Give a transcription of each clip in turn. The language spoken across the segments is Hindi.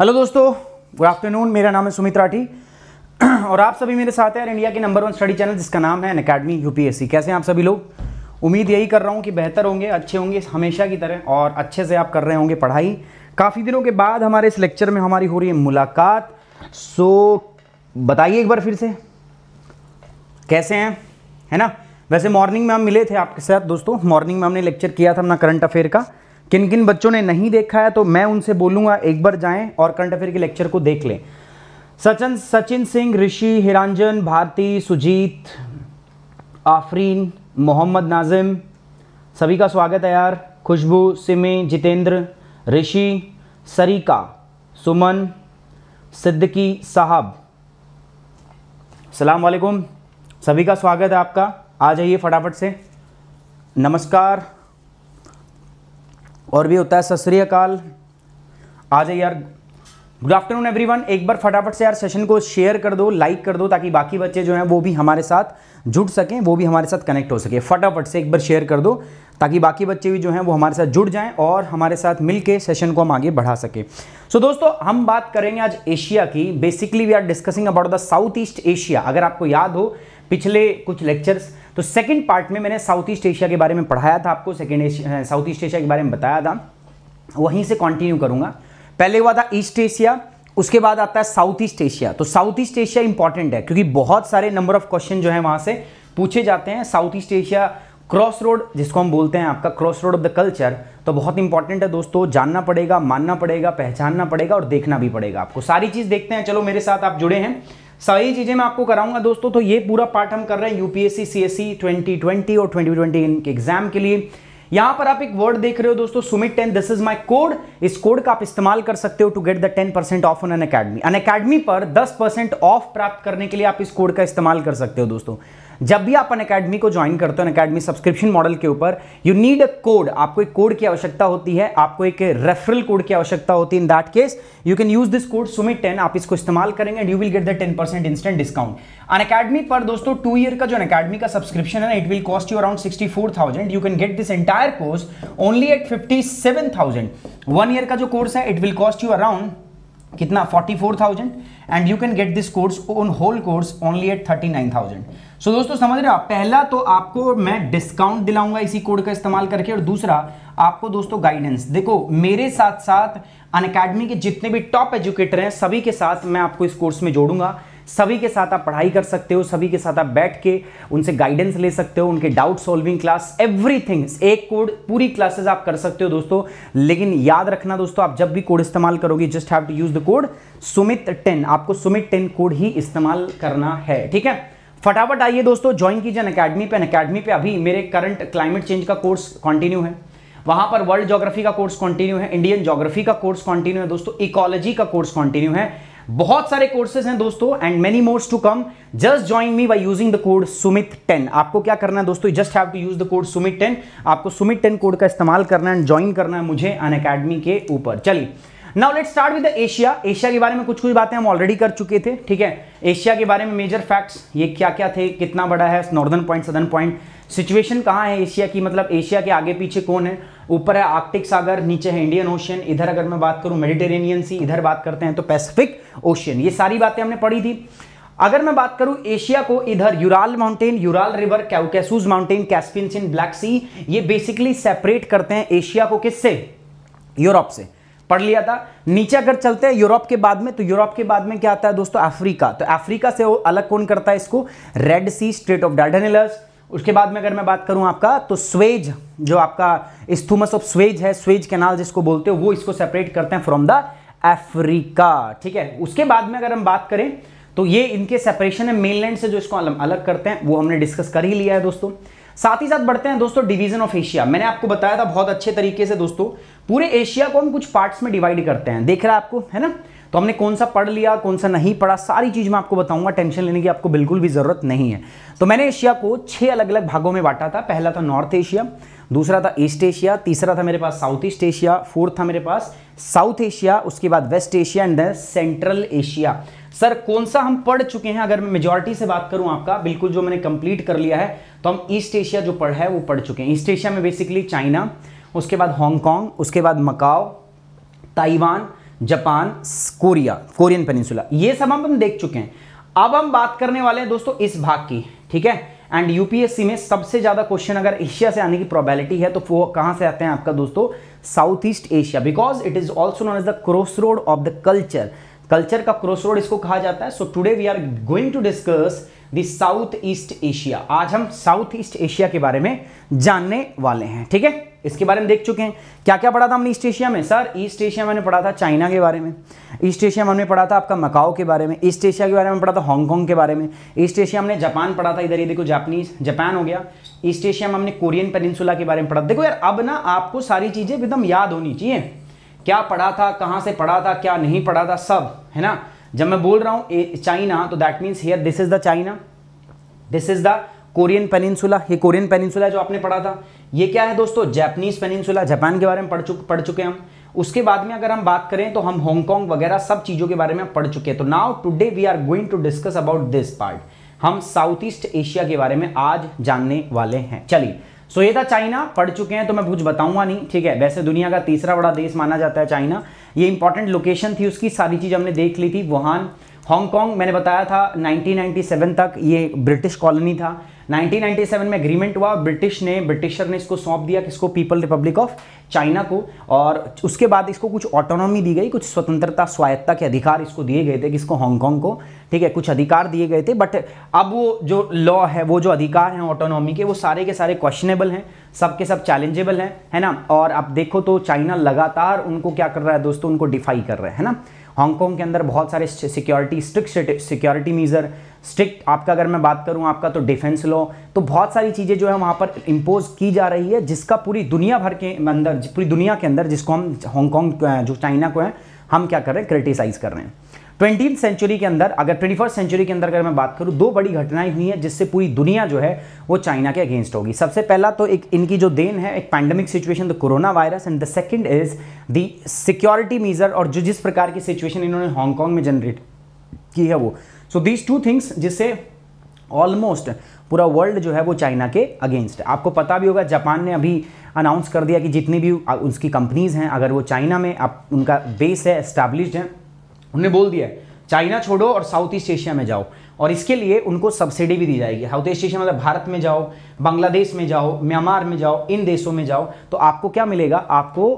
हेलो दोस्तों गुड आफ्टरनून मेरा नाम है सुमित राठी और आप सभी मेरे साथ हैं इंडिया के नंबर वन स्टडी चैनल जिसका नाम है अकेडमी यूपीएससी कैसे हैं आप सभी लोग उम्मीद यही कर रहा हूँ कि बेहतर होंगे अच्छे होंगे हमेशा की तरह और अच्छे से आप कर रहे होंगे पढ़ाई काफ़ी दिनों के बाद हमारे इस लेक्चर में हमारी हो रही है मुलाकात सो बताइए एक बार फिर से कैसे हैं है ना वैसे मॉर्निंग में हम मिले थे आपके साथ दोस्तों मॉर्निंग में हमने लेक्चर किया था अपना करंट अफेयर का किन किन बच्चों ने नहीं देखा है तो मैं उनसे बोलूंगा एक बार जाए और करंट अफेयर के लेक्चर को देख लें सचिन सचिन सिंह ऋषि हिरांजन भारती सुजीत आफरीन मोहम्मद नाजिम सभी का स्वागत है यार खुशबू सिमी जितेंद्र ऋषि सरिका सुमन सिद्दकी साहब सलाम वालेकुम सभी का स्वागत है आपका आ जाइए फटाफट से नमस्कार और भी होता है सत श्रीकाल आ जाइए यार गुड आफ्टरनून एवरीवन एक बार फटाफट से यार सेशन को शेयर कर दो लाइक कर दो ताकि बाकी बच्चे जो हैं वो भी हमारे साथ जुड़ सकें वो भी हमारे साथ कनेक्ट हो सके फटाफट से एक बार शेयर कर दो ताकि बाकी बच्चे भी जो हैं वो हमारे साथ जुड़ जाएं और हमारे साथ मिलके सेशन को हम आगे बढ़ा सकें सो so, दोस्तों हम बात करेंगे आज एशिया की basically we are discussing about the south east Asia अगर आपको याद हो पिछले कुछ लेक्चर्स तो सेकेंड पार्ट में मैंने साउथ ईस्ट एशिया के बारे में पढ़ाया था आपको सेकेंड साउथ ईस्ट एशिया के बारे में बताया था वहीं से कंटिन्यू करूंगा पहले हुआ था ईस्ट एशिया उसके बाद आता है साउथ ईस्ट एशिया तो साउथ ईस्ट एशिया इंपॉर्टेंट है क्योंकि बहुत सारे नंबर ऑफ क्वेश्चन जो है वहां से पूछे जाते हैं South east Asia cross road जिसको हम बोलते हैं आपका cross road of the culture तो बहुत इंपॉर्टेंट है दोस्तों जानना पड़ेगा मानना पड़ेगा पहचानना पड़ेगा और देखना भी पड़ेगा आपको सारी चीज़ देखते हैं चलो मेरे साथ आप जुड़े हैं सारी चीज़ें मैं आपको कराऊंगा दोस्तों तो ये पूरा पार्ट हम कर रहे हैं यूपीएससी सीएससी 2020 और 2020 के एग्जाम के लिए यहां पर आप एक वर्ड देख रहे हो दोस्तों Sumit ten this is my code इस कोड का आप इस्तेमाल कर सकते हो to get the ten percent off on Unacademy Unacademy पर दस परसेंट ऑफ प्राप्त करने के लिए आप इस कोड का इस्तेमाल कर सकते हो दोस्तों जब भी आप अन अकेडमी को ज्वाइन करते हो अन अकेडमी सब्सक्रिप्शन मॉडल के ऊपर यू नीड अ कोड आपको एक कोड की आवश्यकता होती है आपको एक रेफरल कोड की आवश्यकता होती है in that case you can use this code Sumit ten आप इसको इस्तेमाल करेंगे and you will get the ten percent instant discount Unacademy पर दोस्तों टू ईयर का जो अन अकेडमी का सब्सक्रिप्शन है ना it will cost you around sixty four thousand you can get this entire course only at fifty seven thousand one year का जो कोर्स है it will cost you around कितना forty four thousand and you can get this course on whole course only at thirty nine thousand so दोस्तों समझ रहे हो पहला तो आपको मैं डिस्काउंट दिलाऊंगा इसी कोड का इस्तेमाल करके और दूसरा आपको दोस्तों गाइडेंस देखो मेरे साथ साथ अन के जितने भी टॉप एजुकेटर हैं सभी के साथ मैं आपको इस कोर्स में जोड़ूंगा सभी के साथ आप पढ़ाई कर सकते हो सभी के साथ आप बैठ के उनसे गाइडेंस ले सकते हो उनके डाउट सॉल्विंग क्लास एवरीथिंग एक कोड पूरी क्लासेस आप कर सकते हो दोस्तों लेकिन याद रखना दोस्तों आप जब भी कोड इस्तेमाल करोगे just have to use the code Sumit ten आपको सुमित टेन कोड ही इस्तेमाल करना है ठीक है फटाफट आइए दोस्तों ज्वाइन कीजिए अकेडमी पे अकेडमी पे अभी मेरे करंट क्लाइमेट चेंज का कोर्स कंटिन्यू है वहां पर वर्ल्ड जोग्राफी का कोर्स कंटिन्यू है इंडियन ज्योग्राफी का कोर्स कंटिन्यू है दोस्तों इकोलॉजी का कोर्स कंटिन्यू है बहुत सारे कोर्सेज हैं दोस्तों and many mores to come just join me by using the code Sumit ten आपको क्या करना है दोस्तों just have to use the code Sumit ten आपको सुमित टेन कोड का इस्तेमाल करना है एंड ज्वाइन करना है मुझे अन अकेडमी के ऊपर चलिए now let start with Asia Asia के बारे में कुछ कुछ बातें हम ऑलरेडी कर चुके थे ठीक है एशिया के बारे में मेजर फैक्ट्स ये क्या क्या थे कितना बड़ा है northern point southern point situation कहाँ है एशिया की मतलब एशिया के आगे पीछे कौन है ऊपर है आर्कटिक सागर नीचे है इंडियन ओशियन इधर अगर मैं बात करूं मेडिटेरेनियन सी इधर बात करते हैं तो पैसिफिक ओशियन ये सारी बातें हमने पढ़ी थी अगर मैं बात करूं एशिया को इधर Ural mountain Ural river Caucasus mountain Caspian Sea Black Sea ये बेसिकली सेपरेट करते हैं एशिया को किससे यूरोप से पढ़ लिया था नीचे अगर चलते हैं यूरोप के बाद में तो यूरोप के बाद में क्या आता है दोस्तों अफ्रीका तो अफ्रीका से वो अलग कौन करता है इसको Red Sea strait of Dardanelles उसके बाद में अगर मैं बात करूं आपका तो स्वेज जो आपका स्थूमस ऑफ स्वेज है स्वेज कैनाल जिसको बोलते हो वो इसको सेपरेट करते हैं फ्रॉम द अफ्रीका ठीक है उसके बाद में अगर हम बात करें तो ये इनके सेपरेशन है मेनलैंड से जो इसको अलग करते हैं वो हमने डिस्कस कर ही लिया है दोस्तों साथ ही साथ बढ़ते हैं दोस्तों डिवीजन ऑफ एशिया मैंने आपको बताया था बहुत अच्छे तरीके से दोस्तों पूरे एशिया को हम कुछ पार्ट्स में डिवाइड करते हैं देख रहा है आपको है ना तो हमने कौन सा पढ़ लिया कौन सा नहीं पढ़ा सारी चीज़ मैं आपको बताऊंगा टेंशन लेने की आपको बिल्कुल भी ज़रूरत नहीं है तो मैंने एशिया को छह अलग अलग भागों में बांटा था पहला था नॉर्थ एशिया दूसरा था ईस्ट एशिया तीसरा था मेरे पास साउथ ईस्ट एशिया फोर्थ था मेरे पास साउथ एशिया उसके बाद West Asia and then Central Asia sir कौन सा हम पढ़ चुके हैं अगर मैं मेजोरिटी से बात करूं आपका बिल्कुल जो मैंने कंप्लीट कर लिया है तो हम ईस्ट एशिया जो पढ़ है वो पढ़ चुके हैं ईस्ट एशिया में बेसिकली चाइना उसके बाद हांगकॉन्ग उसके बाद Macau Taiwan Japan Korea Korean peninsula ये सब हम देख चुके हैं अब हम बात करने वाले हैं दोस्तों इस भाग की ठीक है एंड यूपीएससी में सबसे ज़्यादा क्वेश्चन अगर एशिया से आने की प्रोबेबिलिटी है तो वो कहां से आते हैं आपका दोस्तों South east Asia because it is also known as the cross road of the culture culture का क्रॉस रोड इसको कहा जाता है so today we are going to discuss the south east Asia आज हम साउथ ईस्ट एशिया के बारे में जानने वाले हैं ठीक है इसके बारे में देख चुके हैं क्या क्या पढ़ा था हमने ईस्ट एशिया में सर ईस्ट एशिया मैंने पढ़ा था चाइना के बारे में ईस्ट एशिया हमने पढ़ा था आपका मकाओ के बारे में ईस्ट एशिया के बारे में पढ़ा था हांगकॉन्ग के बारे में ईस्ट एशिया हमने जापान पढ़ा था इधर ये देखो जापानीज जापान हो गया ईस्ट एशिया में हमने कोरियन पेनिनसुला के बारे में पढ़ा देखो यार अब ना आपको सारी चीज़ें एकदम याद होनी चाहिए क्या पढ़ा था कहाँ से पढ़ा था क्या नहीं पढ़ा था सब है ना जब मैं बोल रहा हूँ चाइना तो that means here this is the China this is the Korean peninsula ये कोरियन पेनिनसुला जो आपने पढ़ा था ये क्या है दोस्तों जैपनीज पेनिनसुला जापान के बारे में पढ़ चुके पढ़ चुके हम उसके बाद में अगर हम बात करें तो हम हांगकांग वगैरह सब चीज़ों के बारे में पढ़ चुके हैं तो now today we are going to discuss about this part हम साउथ ईस्ट एशिया के बारे में आज जानने वाले हैं चलिए सो ये था चाइना पढ़ चुके हैं तो मैं कुछ बताऊंगा नहीं ठीक है वैसे दुनिया का तीसरा बड़ा देश माना जाता है चाइना ये इंपॉर्टेंट लोकेशन थी उसकी सारी चीज़ हमने देख ली थी वुहान हांगकांग मैंने बताया था 1997 तक ये ब्रिटिश कॉलोनी था 1997 में एग्रीमेंट हुआ ब्रिटिश ने ब्रिटिशर ने इसको सौंप दिया किसको पीपल रिपब्लिक ऑफ चाइना को और उसके बाद इसको कुछ ऑटोनॉमी दी गई कुछ स्वतंत्रता स्वायत्ता के अधिकार इसको दिए गए थे किसको हांगकांग को ठीक है कुछ अधिकार दिए गए थे बट अब वो जो लॉ है वो जो अधिकार हैं ऑटोनॉमी के वो सारे के सारे क्वेश्चनेबल हैं सब के सब चैलेंजेबल हैं है ना और आप देखो तो चाइना लगातार उनको क्या कर रहा है दोस्तों उनको डिफाई कर रहा है ना हांगकॉन्ग के अंदर बहुत सारे security strict security measure strict आपका अगर मैं बात करूँ आपका तो डिफेंस लॉ तो बहुत सारी चीज़ें जो है वहाँ पर इम्पोज की जा रही है जिसका पूरी दुनिया भर के अंदर पूरी दुनिया के अंदर जिसको हम हांगकॉन्ग जो चाइना को है हम क्या कर रहे हैं क्रिटिसाइज़ कर रहे हैं ट्वेंटी सेंचुरी के अंदर अगर ट्वेंटी फर्स्ट सेंचुरी के अंदर अगर मैं बात करूँ दो बड़ी घटनाएं हुई हैं जिससे पूरी दुनिया जो है वो चाइना के अगेंस्ट होगी सबसे पहला तो एक इनकी जो देन है एक pandemic situation the corona virus and the second is the security measure और जो जिस प्रकार की सिचुएशन इन्होंने हांगकॉन्ग में जनरेट की है वो सो दीज टू थिंग्स जिससे ऑलमोस्ट पूरा वर्ल्ड जो है वो चाइना के अगेंस्ट है आपको पता भी होगा जापान ने अभी अनाउंस कर दिया कि जितनी भी उसकी कंपनीज़ हैं अगर वो चाइना में आप उनका बेस है एस्टैब्लिश है उन्होंने बोल दिया चाइना छोड़ो और साउथ ईस्ट एशिया में जाओ और इसके लिए उनको सब्सिडी भी दी जाएगी साउथ ईस्ट एशिया मतलब भारत में जाओ बांग्लादेश में जाओ म्यांमार में जाओ इन देशों में जाओ तो आपको क्या मिलेगा आपको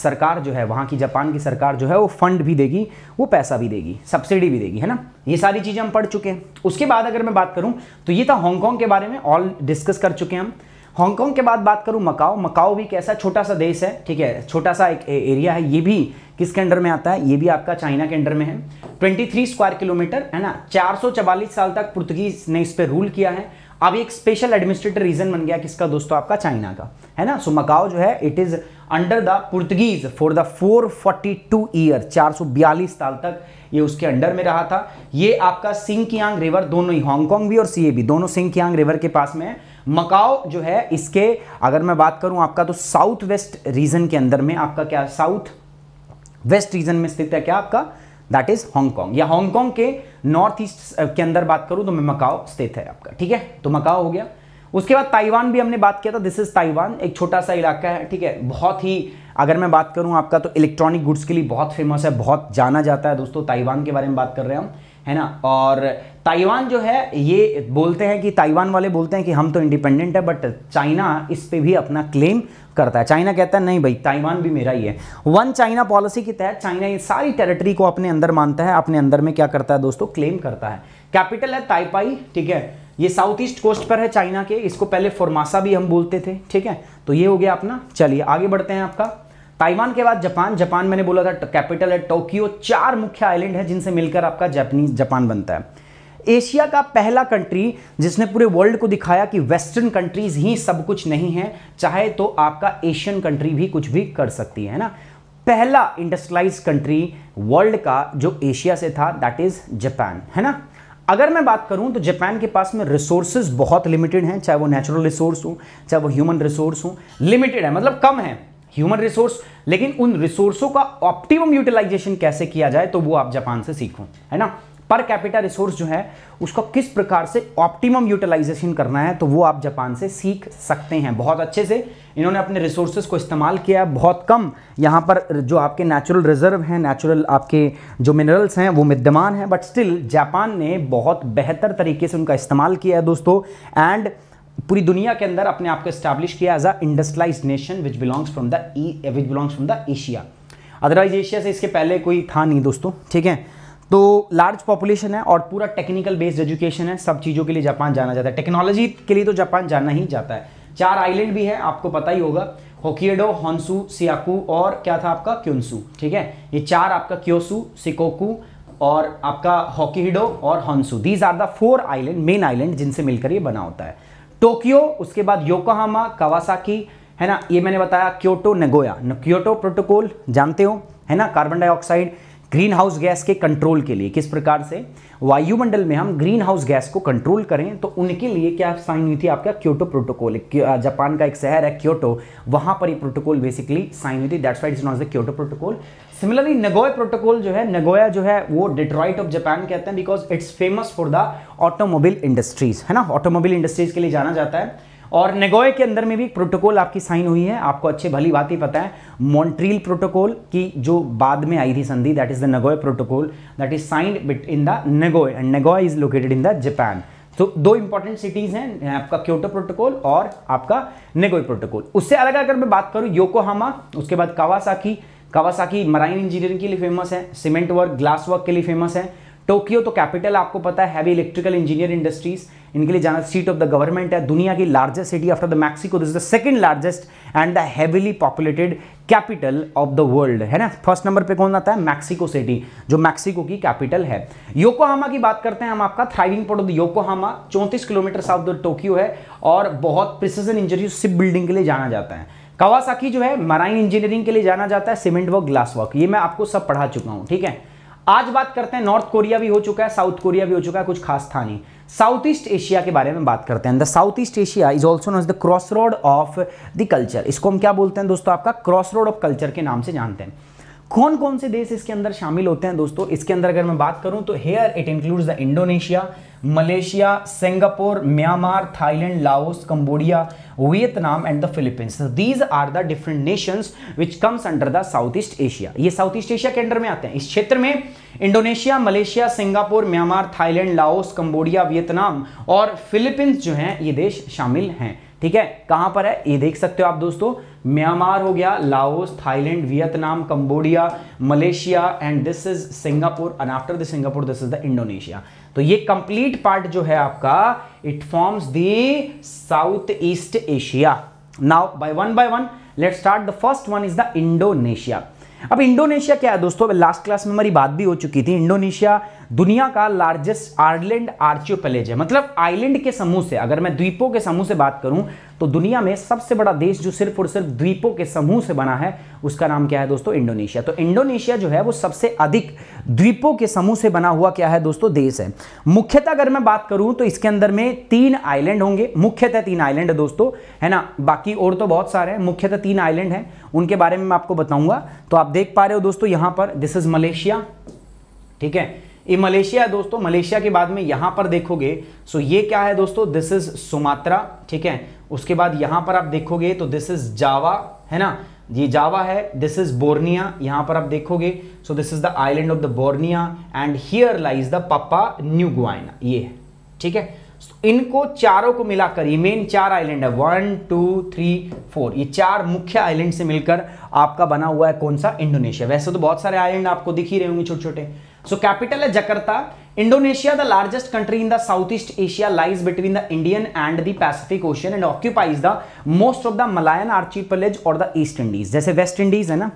सरकार जो है वहाँ की जापान की सरकार जो है वो फंड भी देगी वो पैसा भी देगी सब्सिडी भी देगी है ना ये सारी चीज़ें हम पढ़ चुके हैं उसके बाद अगर मैं बात करूँ तो ये था हांगकॉन्ग के बारे में ऑल डिस्कस कर चुके हैं हम हांगकॉन्ग के बाद बात करूँ मकाओ मकाओ भी कैसा छोटा सा देश है ठीक है छोटा सा एक एरिया है ये भी किसके अंडर में आता है ये भी आपका चाइना के अंडर में है 23 स्क्वायर किलोमीटर है ना चार साल तक पुर्तगीज ने इस पर रूल किया है अब एक स्पेशल एडमिनिस्ट्रेटिव रीजन बन गया किसका दोस्तों आपका चाइना का है ना सो मकाओ जो है it is under the Portuguese for the 442 year बयालीस साल तक ये उसके अंडर में रहा था ये आपका सिंकियांग रिवर दोनों ही हांगकांग भी और सीए भी दोनों सिंकियांग रिवर के पास में है मकाओ जो है इसके अगर मैं बात करूं आपका तो साउथ वेस्ट रीजन के अंदर में आपका क्या साउथ वेस्ट रीजन में स्थित है क्या आपका दैट इज हांगकांग या हांगकांग के नॉर्थ ईस्ट के अंदर बात करूं तो मैं मकाओ स्थित है आपका ठीक है तो मकाओ हो गया उसके बाद ताइवान भी हमने बात किया था दिस इज ताइवान एक छोटा सा इलाका है ठीक है बहुत ही अगर मैं बात करूं आपका तो इलेक्ट्रॉनिक गुड्स के लिए बहुत फेमस है बहुत जाना जाता है दोस्तों ताइवान के बारे में बात कर रहे हैं हम है ना और ताइवान जो है ये बोलते हैं कि ताइवान वाले बोलते हैं कि हम तो इंडिपेंडेंट है बट चाइना इस पे भी अपना क्लेम करता है चाइना कहता है नहीं भाई ताइवान भी मेरा ही है वन चाइना पॉलिसी के तहत चाइना ये सारी टेरिटरी को अपने अंदर मानता है अपने अंदर में क्या करता है दोस्तों क्लेम करता है कैपिटल है ताइपाई ठीक है ये साउथ ईस्ट कोस्ट पर है चाइना के इसको पहले फोरमासा भी हम बोलते थे ठीक है तो ये हो गया अपना चलिए आगे बढ़ते हैं आपका ताइवान के बाद जापान जापान मैंने बोला था कैपिटल है टोक्यो चार मुख्य आइलैंड है जिनसे मिलकर आपका जापानीज जापान बनता है एशिया का पहला कंट्री जिसने पूरे वर्ल्ड को दिखाया कि वेस्टर्न कंट्रीज ही सब कुछ नहीं है चाहे तो आपका एशियन कंट्री भी कुछ भी कर सकती है ना पहला इंडस्ट्रियलाइज कंट्री वर्ल्ड का जो एशिया से था दैट इज जापान है ना अगर मैं बात करूं तो जापान के पास में रिसोर्सेज बहुत लिमिटेड हैं चाहे वो नेचुरल रिसोर्स हो चाहे वो ह्यूमन रिसोर्स हो लिमिटेड है मतलब कम है ह्यूमन रिसोर्स लेकिन उन रिसोर्सों का ऑप्टिमम यूटिलाइजेशन कैसे किया जाए तो वो आप जापान से सीखो है ना पर कैपिटल रिसोर्स जो है उसको किस प्रकार से ऑप्टिमम यूटिलाइजेशन करना है तो वो आप जापान से सीख सकते हैं बहुत अच्छे से इन्होंने अपने रिसोर्सेज को इस्तेमाल किया बहुत कम यहाँ पर जो आपके नेचुरल रिजर्व हैं नेचुरल आपके जो मिनरल्स हैं वो विद्यमान हैं बट स्टिल जापान ने बहुत बेहतर तरीके से उनका इस्तेमाल किया है दोस्तों एंड पूरी दुनिया के अंदर अपने आप को इस्टेब्लिश किया as a industrialise nation which belongs from the e which belongs from the Asia otherwise Asia से इसके पहले कोई था नहीं दोस्तों ठीक है तो लार्ज पॉपुलेशन है और पूरा टेक्निकल बेस्ड एजुकेशन है सब चीज़ों के लिए जापान जाना जाता है टेक्नोलॉजी के लिए तो जापान जाना ही जाता है चार आइलैंड भी है आपको पता ही होगा होकिएडो हॉन्सू सियाकू और क्या था आपका क्योंसू ठीक है ये चार आपका क्योसू सिकोकू और आपका हॉकीडो और Honshu these are the four island main island जिनसे मिलकर ये बना होता है टोक्यो उसके बाद योकोहामा कावासाकी है ना ये मैंने बताया क्योटो नगोया क्योटो प्रोटोकॉल जानते हो है ना carbon dioxide green house gas के कंट्रोल के लिए किस प्रकार से वायुमंडल में हम ग्रीन हाउस गैस को कंट्रोल करें तो उनके लिए क्या साइन हुई थी आपका क्योटो प्रोटोकॉल जापान का एक शहर है क्योटो वहां पर ये प्रोटोकॉल बेसिकली साइन हुई थी that's why it is not the Kyoto protocol similarly Nagoya protocol जो है नगोया जो है वो डिट्रॉइट ऑफ जापान कहते हैं because it's famous for the automobile industries है ना ऑटोमोबाइल इंडस्ट्रीज के लिए जाना जाता है और नेगोए के अंदर में भी एक प्रोटोकॉल आपकी साइन हुई है आपको अच्छे भली बात ही पता है मॉन्ट्रील प्रोटोकॉल की जो बाद में आई थी संधि that is the Nagoya protocol that is signed bit in the Nagoya and Nagoya is located in the Japan तो दो इंपॉर्टेंट सिटीज हैं आपका क्योटो प्रोटोकॉल और आपका नेगोए प्रोटोकॉल उससे अलग अगर मैं बात करूं योकोहामा उसके बाद कावासाकी कावासाकी मराइन इंजीनियरिंग के लिए फेमस है सीमेंट वर्क ग्लास वर्क के लिए फेमस है टोक्यो तो कैपिटल आपको पता है हैवी इलेक्ट्रिकल इंजीनियर इंडस्ट्रीज इनके लिए जाना सीट ऑफ द गवर्नमेंट है दुनिया की largest city after the Mexico this the second largest and the heavily populated capital of the world है ना फर्स्ट नंबर पे कौन आता है मैक्सिको सिटी जो मैक्सिको की कैपिटल है योकोहामा की बात करते हैं हम आपका thriving port of the Yokohama चौंतीस किलोमीटर साउथ टोक्यो है और बहुत प्रिसीजन इंजीनियर सिप बिल्डिंग के लिए जाना जाता है कावासाकी जो है मराइन इंजीनियरिंग के लिए जाना जाता है सीमेंट वर्क ग्लास वर्क ये मैं आपको सब पढ़ा चुका हूँ ठीक है आज बात करते हैं नॉर्थ कोरिया भी हो चुका है साउथ कोरिया भी हो चुका है कुछ खास था नहीं साउथ ईस्ट एशिया के बारे में बात करते हैं the south east Asia is also knows the cross road of the culture इसको हम क्या बोलते हैं दोस्तों आपका क्रॉस रोड ऑफ कल्चर के नाम से जानते हैं कौन कौन से देश इसके अंदर शामिल होते हैं दोस्तों इसके अंदर अगर मैं बात करूं तो here it includes the Indonesia Malaysia Singapore Myanmar Thailand Laos Cambodia Vietnam and the Philippines these are the different nations which comes under the south east Asia ये साउथ ईस्ट एशिया के अंडर में आते हैं इस क्षेत्र में Indonesia Malaysia Singapore Myanmar Thailand Laos Cambodia Vietnam और फिलीपींस जो हैं ये देश शामिल हैं ठीक है कहां पर है ये देख सकते हो आप दोस्तों म्यांमार हो गया Laos Thailand Vietnam Cambodia Malaysia and this is Singapore and after the Singapore this is the Indonesia तो ये कंप्लीट पार्ट जो है आपका it forms the south east Asia now by one by one let start the first one is the Indonesia अब इंडोनेशिया क्या है दोस्तों लास्ट क्लास में हमारी बात भी हो चुकी थी इंडोनेशिया दुनिया का लार्जेस्ट आयरलैंड आर्चियोपेलेज है मतलब आइलैंड के समूह से अगर मैं द्वीपों के समूह से बात करूं तो दुनिया में सबसे बड़ा देश जो सिर्फ और सिर्फ द्वीपों के समूह से बना है उसका नाम क्या है दोस्तों इंडोनेशिया तो इंडोनेशिया जो है वो सबसे अधिक द्वीपों के समूह से बना हुआ क्या है दोस्तों देश है मुख्यतः अगर मैं बात करूं तो इसके अंदर में तीन आइलैंड होंगे मुख्यतः तीन आइलैंड है दोस्तों है ना बाकी और तो बहुत सारे हैं मुख्यतः तीन आइलैंड हैं उनके बारे में मैं आपको बताऊंगा तो आप देख पा रहे हो दोस्तों यहां पर दिस इज मलेशिया ठीक है ये मलेशिया दोस्तों मलेशिया के बाद में यहां पर देखोगे सो ये क्या है दोस्तों दिस इज सुमात्रा ठीक है उसके बाद यहां पर आप देखोगे तो दिस इज जावा है ना ये जावा है दिस इज बोर्निया यहां पर आप देखोगे so this is the island of the Borneo and here lies the Papua New Guinea ये है ठीक है so, इनको चारों को मिलाकर ये मेन चार आइलैंड है वन टू थ्री फोर ये चार मुख्य आइलैंड से मिलकर आपका बना हुआ है कौन सा इंडोनेशिया वैसे तो बहुत सारे आइलैंड आपको दिख ही रहे होंगे छोटे छोटे सो कैपिटल है Jakarta Indonesia the largest country in the south east Asia lies between the Indian and the Pacific ocean and occupies the most of the Malayan archi और द ईस्ट इंडीज जैसे वेस्ट इंडीज है ना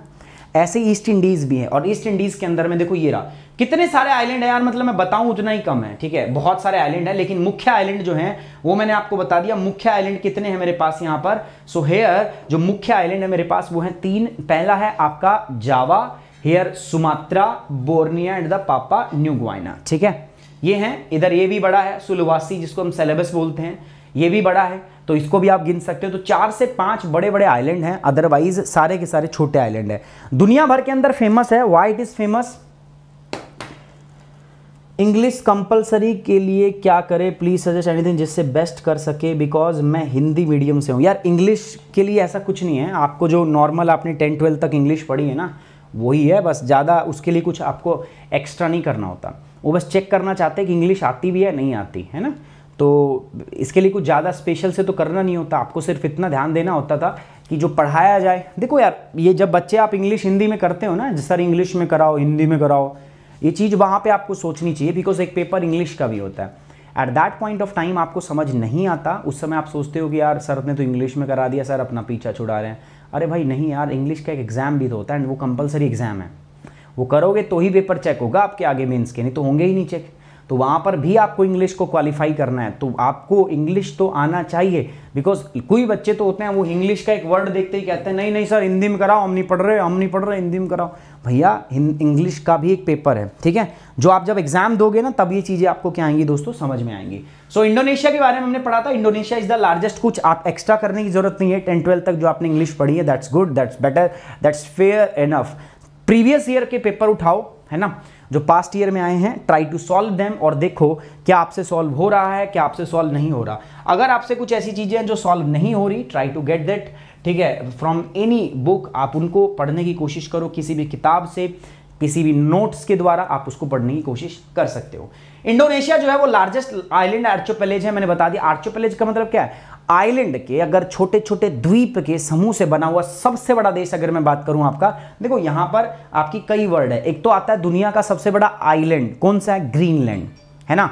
ऐसे ईस्ट इंडीज भी है और ईस्ट इंडीज के अंदर में देखो ये रहा कितने सारे आइलैंड है यार मतलब मैं बताऊं उतना ही कम है ठीक है बहुत सारे आइलैंड है लेकिन मुख्य आइलैंड जो है वो मैंने आपको बता दिया मुख्य आइलैंड कितने हैं मेरे पास यहां पर सो so हेयर जो मुख्य आइलैंड है मेरे पास वो है तीन पहला है आपका Java here Sumatra Borneo and the Papua New Guinea ठीक है ये हैं इधर ये भी बड़ा है सुलवासी जिसको हम सेलेबस बोलते हैं ये भी बड़ा है तो इसको भी आप गिन सकते हो तो चार से पांच बड़े बड़े आइलैंड हैं अदरवाइज सारे के सारे छोटे आइलैंड हैं दुनिया भर के अंदर फेमस है why it is famous English compulsory के लिए क्या करें प्लीज़ सजेस्ट एनीथिंग जिससे बेस्ट कर सके बिकॉज मैं हिंदी मीडियम से हूँ यार इंग्लिश के लिए ऐसा कुछ नहीं है आपको जो नॉर्मल आपने टेंथ ट्वेल्थ तक इंग्लिश पढ़ी है ना वही है बस ज़्यादा उसके लिए कुछ आपको एक्स्ट्रा नहीं करना होता वो बस चेक करना चाहते हैं कि इंग्लिश आती भी है नहीं आती है ना तो इसके लिए कुछ ज़्यादा स्पेशल से तो करना नहीं होता आपको सिर्फ इतना ध्यान देना होता था कि जो पढ़ाया जाए देखो यार ये जब बच्चे आप इंग्लिश हिंदी में करते हो ना सर इंग्लिश में कराओ हिंदी में कराओ ये चीज़ वहाँ पे आपको सोचनी चाहिए बिकॉज एक पेपर इंग्लिश का भी होता है at that point of time आपको समझ नहीं आता उस समय आप सोचते हो कि यार सर ने तो इंग्लिश में करा दिया सर अपना पीछा छुड़ा रहे हैं अरे भाई नहीं यार इंग्लिश का एक एग्ज़ाम भी तो होता है एंड वो कंपलसरी एग्ज़ाम है वो करोगे तो ही पेपर चेक होगा आपके आगे मेंस के नहीं तो होंगे ही नहीं चेक तो वहां पर भी आपको इंग्लिश को क्वालिफाई करना है तो आपको इंग्लिश तो आना चाहिए बिकॉज कोई बच्चे तो होते हैं वो इंग्लिश का एक वर्ड देखते ही कहते हैं नहीं नहीं सर हिंदी में कराओ हम नहीं पढ़ रहे हम नहीं पढ़ रहे हिंदी में कराओ भैया इंग्लिश का भी एक पेपर है ठीक है जो आप जब एग्जाम दोगे ना तब ये चीज़ें आपको क्या आएंगी दोस्तों समझ में आएंगी सो so, इंडोनेशिया के बारे में हमने पढ़ा था इंडोनेशिया इज द लार्जेस्ट कुछ आप एक्स्ट्रा करने की जरूरत नहीं है टेन ट्वेल्थ तक जो आपने इंग्लिश पढ़ी है that's good that's better that's fair enough previous year के पेपर उठाओ है ना जो पास्ट ईयर में आए हैं ट्राई टू सॉल्व देम और देखो क्या आपसे सॉल्व हो रहा है क्या आपसे सॉल्व नहीं हो रहा अगर आपसे कुछ ऐसी चीज़ें हैं जो सॉल्व नहीं हो रही ट्राई टू गेट दैट ठीक है फ्रॉम एनी बुक आप उनको पढ़ने की कोशिश करो किसी भी किताब से किसी भी नोट्स के द्वारा आप उसको पढ़ने की कोशिश कर सकते हो इंडोनेशिया जो है वो लार्जेस्ट आइलैंड आर्चोपेलेज है मैंने बता दिया आर्चोपेलेज का मतलब क्या है आइलैंड के अगर छोटे छोटे द्वीप के समूह से बना हुआ सबसे बड़ा देश अगर मैं बात करूं आपका देखो यहां पर आपकी कई वर्ड है एक तो आता है दुनिया का सबसे बड़ा आइलैंड कौन सा है ग्रीनलैंड है ना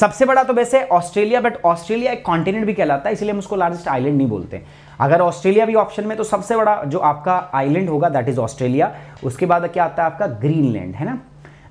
सबसे बड़ा तो वैसे ऑस्ट्रेलिया बट ऑस्ट्रेलिया एक कॉन्टिनेंट भी कहलाता है इसलिए हम उसको लार्जेस्ट आइलैंड नहीं बोलते अगर ऑस्ट्रेलिया भी ऑप्शन में तो सबसे बड़ा जो आपका आइलैंड होगा दैट इज ऑस्ट्रेलिया उसके बाद क्या आता है आपका ग्रीनलैंड है ना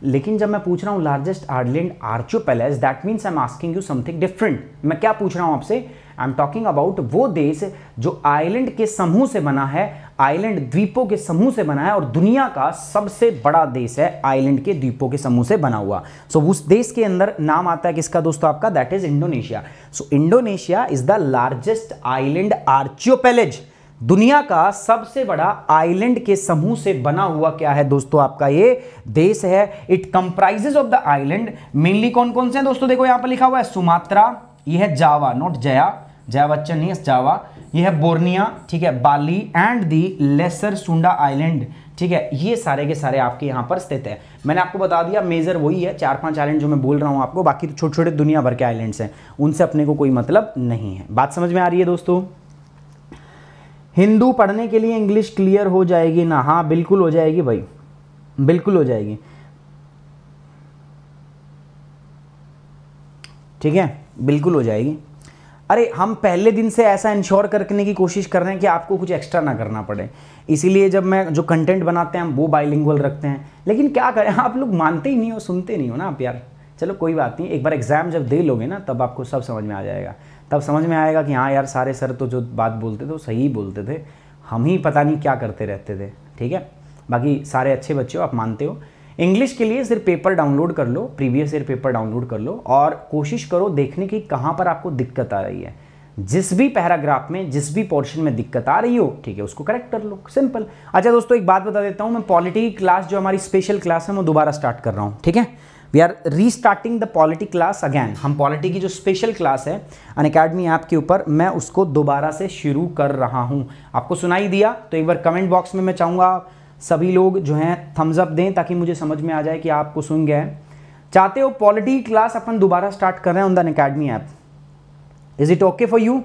लेकिन जब मैं पूछ रहा हूँ largest island archipelago that means I am asking you something different मैं क्या पूछ रहा हूँ आपसे आई एम टॉकिंग अबाउट वो देश जो आइलैंड के समूह से बना है आइलैंड द्वीपों के समूह से बना है और दुनिया का सबसे बड़ा देश है आइलैंड के द्वीपों के समूह से बना हुआ सो so, उस देश के अंदर नाम आता है किसका दोस्तों आपका that is Indonesia so Indonesia is the largest island archipelago दुनिया का सबसे बड़ा आइलैंड के समूह से बना हुआ क्या है दोस्तों आपका ये देश है it comprises of the island mainly कौन कौन से हैं दोस्तों देखो यहां पर लिखा हुआ है सुमात्रा यह है जावा नॉट जया जया बच्चन नहीं जावा यह है बोर्निया ठीक है Bali and the lesser Sunda island ठीक है ये सारे के सारे आपके यहां पर स्थित है मैंने आपको बता दिया मेजर वही है चार पांच आइलैंड जो मैं बोल रहा हूँ आपको बाकी तो छोटे छोटे दुनिया भर के आइलैंड्स हैं उनसे अपने को कोई मतलब नहीं है बात समझ में आ रही है दोस्तों हिंदू पढ़ने के लिए इंग्लिश क्लियर हो जाएगी ना हाँ बिल्कुल हो जाएगी भाई बिल्कुल हो जाएगी ठीक है बिल्कुल हो जाएगी अरे हम पहले दिन से ऐसा इंश्योर करने की कोशिश कर रहे हैं कि आपको कुछ एक्स्ट्रा ना करना पड़े इसीलिए जब मैं जो कंटेंट बनाते हैं हम वो बाइलिंगुअल रखते हैं लेकिन क्या करें आप लोग मानते ही नहीं हो सुनते नहीं हो ना आप यार चलो कोई बात नहीं एक बार एग्ज़ाम जब दे लोगे ना तब आपको सब समझ में आ जाएगा तब समझ में आएगा कि हाँ यार सारे सर तो जो बात बोलते थे वो सही बोलते थे हम ही पता नहीं क्या करते रहते थे ठीक है बाकी सारे अच्छे बच्चे हो आप मानते हो इंग्लिश के लिए सिर्फ पेपर डाउनलोड कर लो प्रीवियस ईयर पेपर डाउनलोड कर लो और कोशिश करो देखने की कहाँ पर आपको दिक्कत आ रही है जिस भी पैराग्राफ में जिस भी पोर्शन में दिक्कत आ रही हो ठीक है उसको करेक्ट कर लो सिंपल अच्छा दोस्तों एक बात बता देता हूँ मैं पॉलिटी क्लास जो हमारी स्पेशल क्लास है मैं दोबारा स्टार्ट कर रहा हूँ ठीक है we are restarting the polity class again हम पॉलिटी की जो स्पेशल क्लास है अन अकेडमी ऐप के ऊपर मैं उसको दोबारा से शुरू कर रहा हूँ आपको सुनाई दिया तो एक बार कमेंट बॉक्स में मैं चाहूँगा सभी लोग जो हैं थम्सअप दें ताकि मुझे समझ में आ जाए कि आपको सुन गए चाहते हो पॉलिटी क्लास अपन दोबारा स्टार्ट कर रहे हैं on the Unacademy app is it okay for you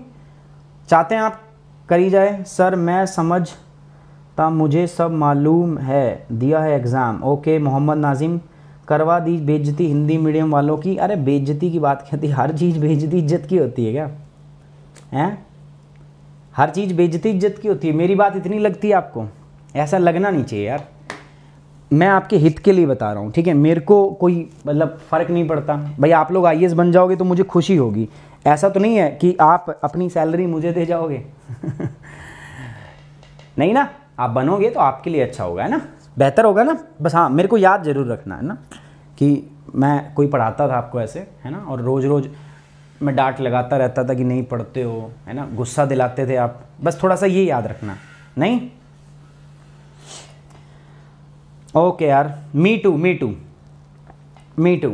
चाहते हैं आप करी जाए सर मैं समझता मुझे सब मालूम है दिया है एग्ज़ाम ओके मोहम्मद नाजिम करवा दी बेजती हिंदी मीडियम वालों की अरे बेजती की बात कहती हर चीज़ बेजती इज्जत की होती है क्या हैं हर चीज़ बेजती इज्जत की होती है मेरी बात इतनी लगती है आपको ऐसा लगना नहीं चाहिए यार मैं आपके हित के लिए बता रहा हूँ ठीक है मेरे को कोई मतलब फ़र्क नहीं पड़ता भाई आप लोग आई बन जाओगे तो मुझे खुशी होगी ऐसा तो नहीं है कि आप अपनी सैलरी मुझे दे जाओगे नहीं ना आप बनोगे तो आपके लिए अच्छा होगा है ना बेहतर होगा ना बस हाँ मेरे को याद ज़रूर रखना है ना कि मैं कोई पढ़ाता था आपको ऐसे है ना और रोज़ रोज़ मैं डांट लगाता रहता था कि नहीं पढ़ते हो है ना गुस्सा दिलाते थे आप बस थोड़ा सा ये याद रखना नहीं ओके यार me too me too me too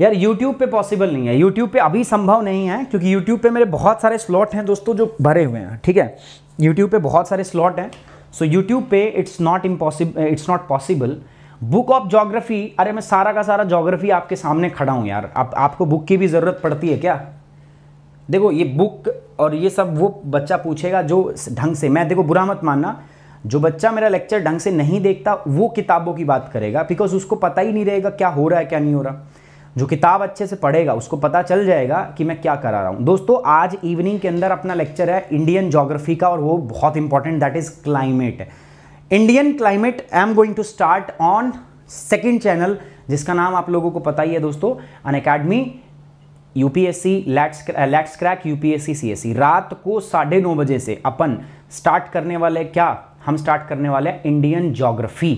यार यूट्यूब पे पॉसिबल नहीं है यूट्यूब पे अभी संभव नहीं है क्योंकि यूट्यूब पे मेरे बहुत सारे स्लॉट हैं दोस्तों जो भरे हुए हैं ठीक है यूट्यूब पे बहुत सारे स्लॉट हैं सो यूट्यूब पे it's not impossible it's not possible book of geography अरे मैं सारा का सारा जोग्राफी आपके सामने खड़ा हूँ यार आप आपको बुक की भी ज़रूरत पड़ती है क्या देखो ये बुक और ये सब वो बच्चा पूछेगा जो ढंग से मैं देखो बुरा मत मानना जो बच्चा मेरा लेक्चर ढंग से नहीं देखता वो किताबों की बात करेगा बिकॉज उसको पता ही नहीं रहेगा क्या हो रहा है क्या नहीं हो रहा जो किताब अच्छे से पढ़ेगा उसको पता चल जाएगा कि मैं क्या करा रहा हूँ दोस्तों आज इवनिंग के अंदर अपना लेक्चर है इंडियन जोग्राफी का और वो बहुत important that is climate Indian climate I am going to start on second channel जिसका नाम आप लोगों को पता ही है दोस्तों Unacademy UPSC let's let's crack UPSC CSC रात को साढ़े नौ बजे से अपन स्टार्ट करने वाले क्या हम स्टार्ट करने वाले इंडियन जोग्राफी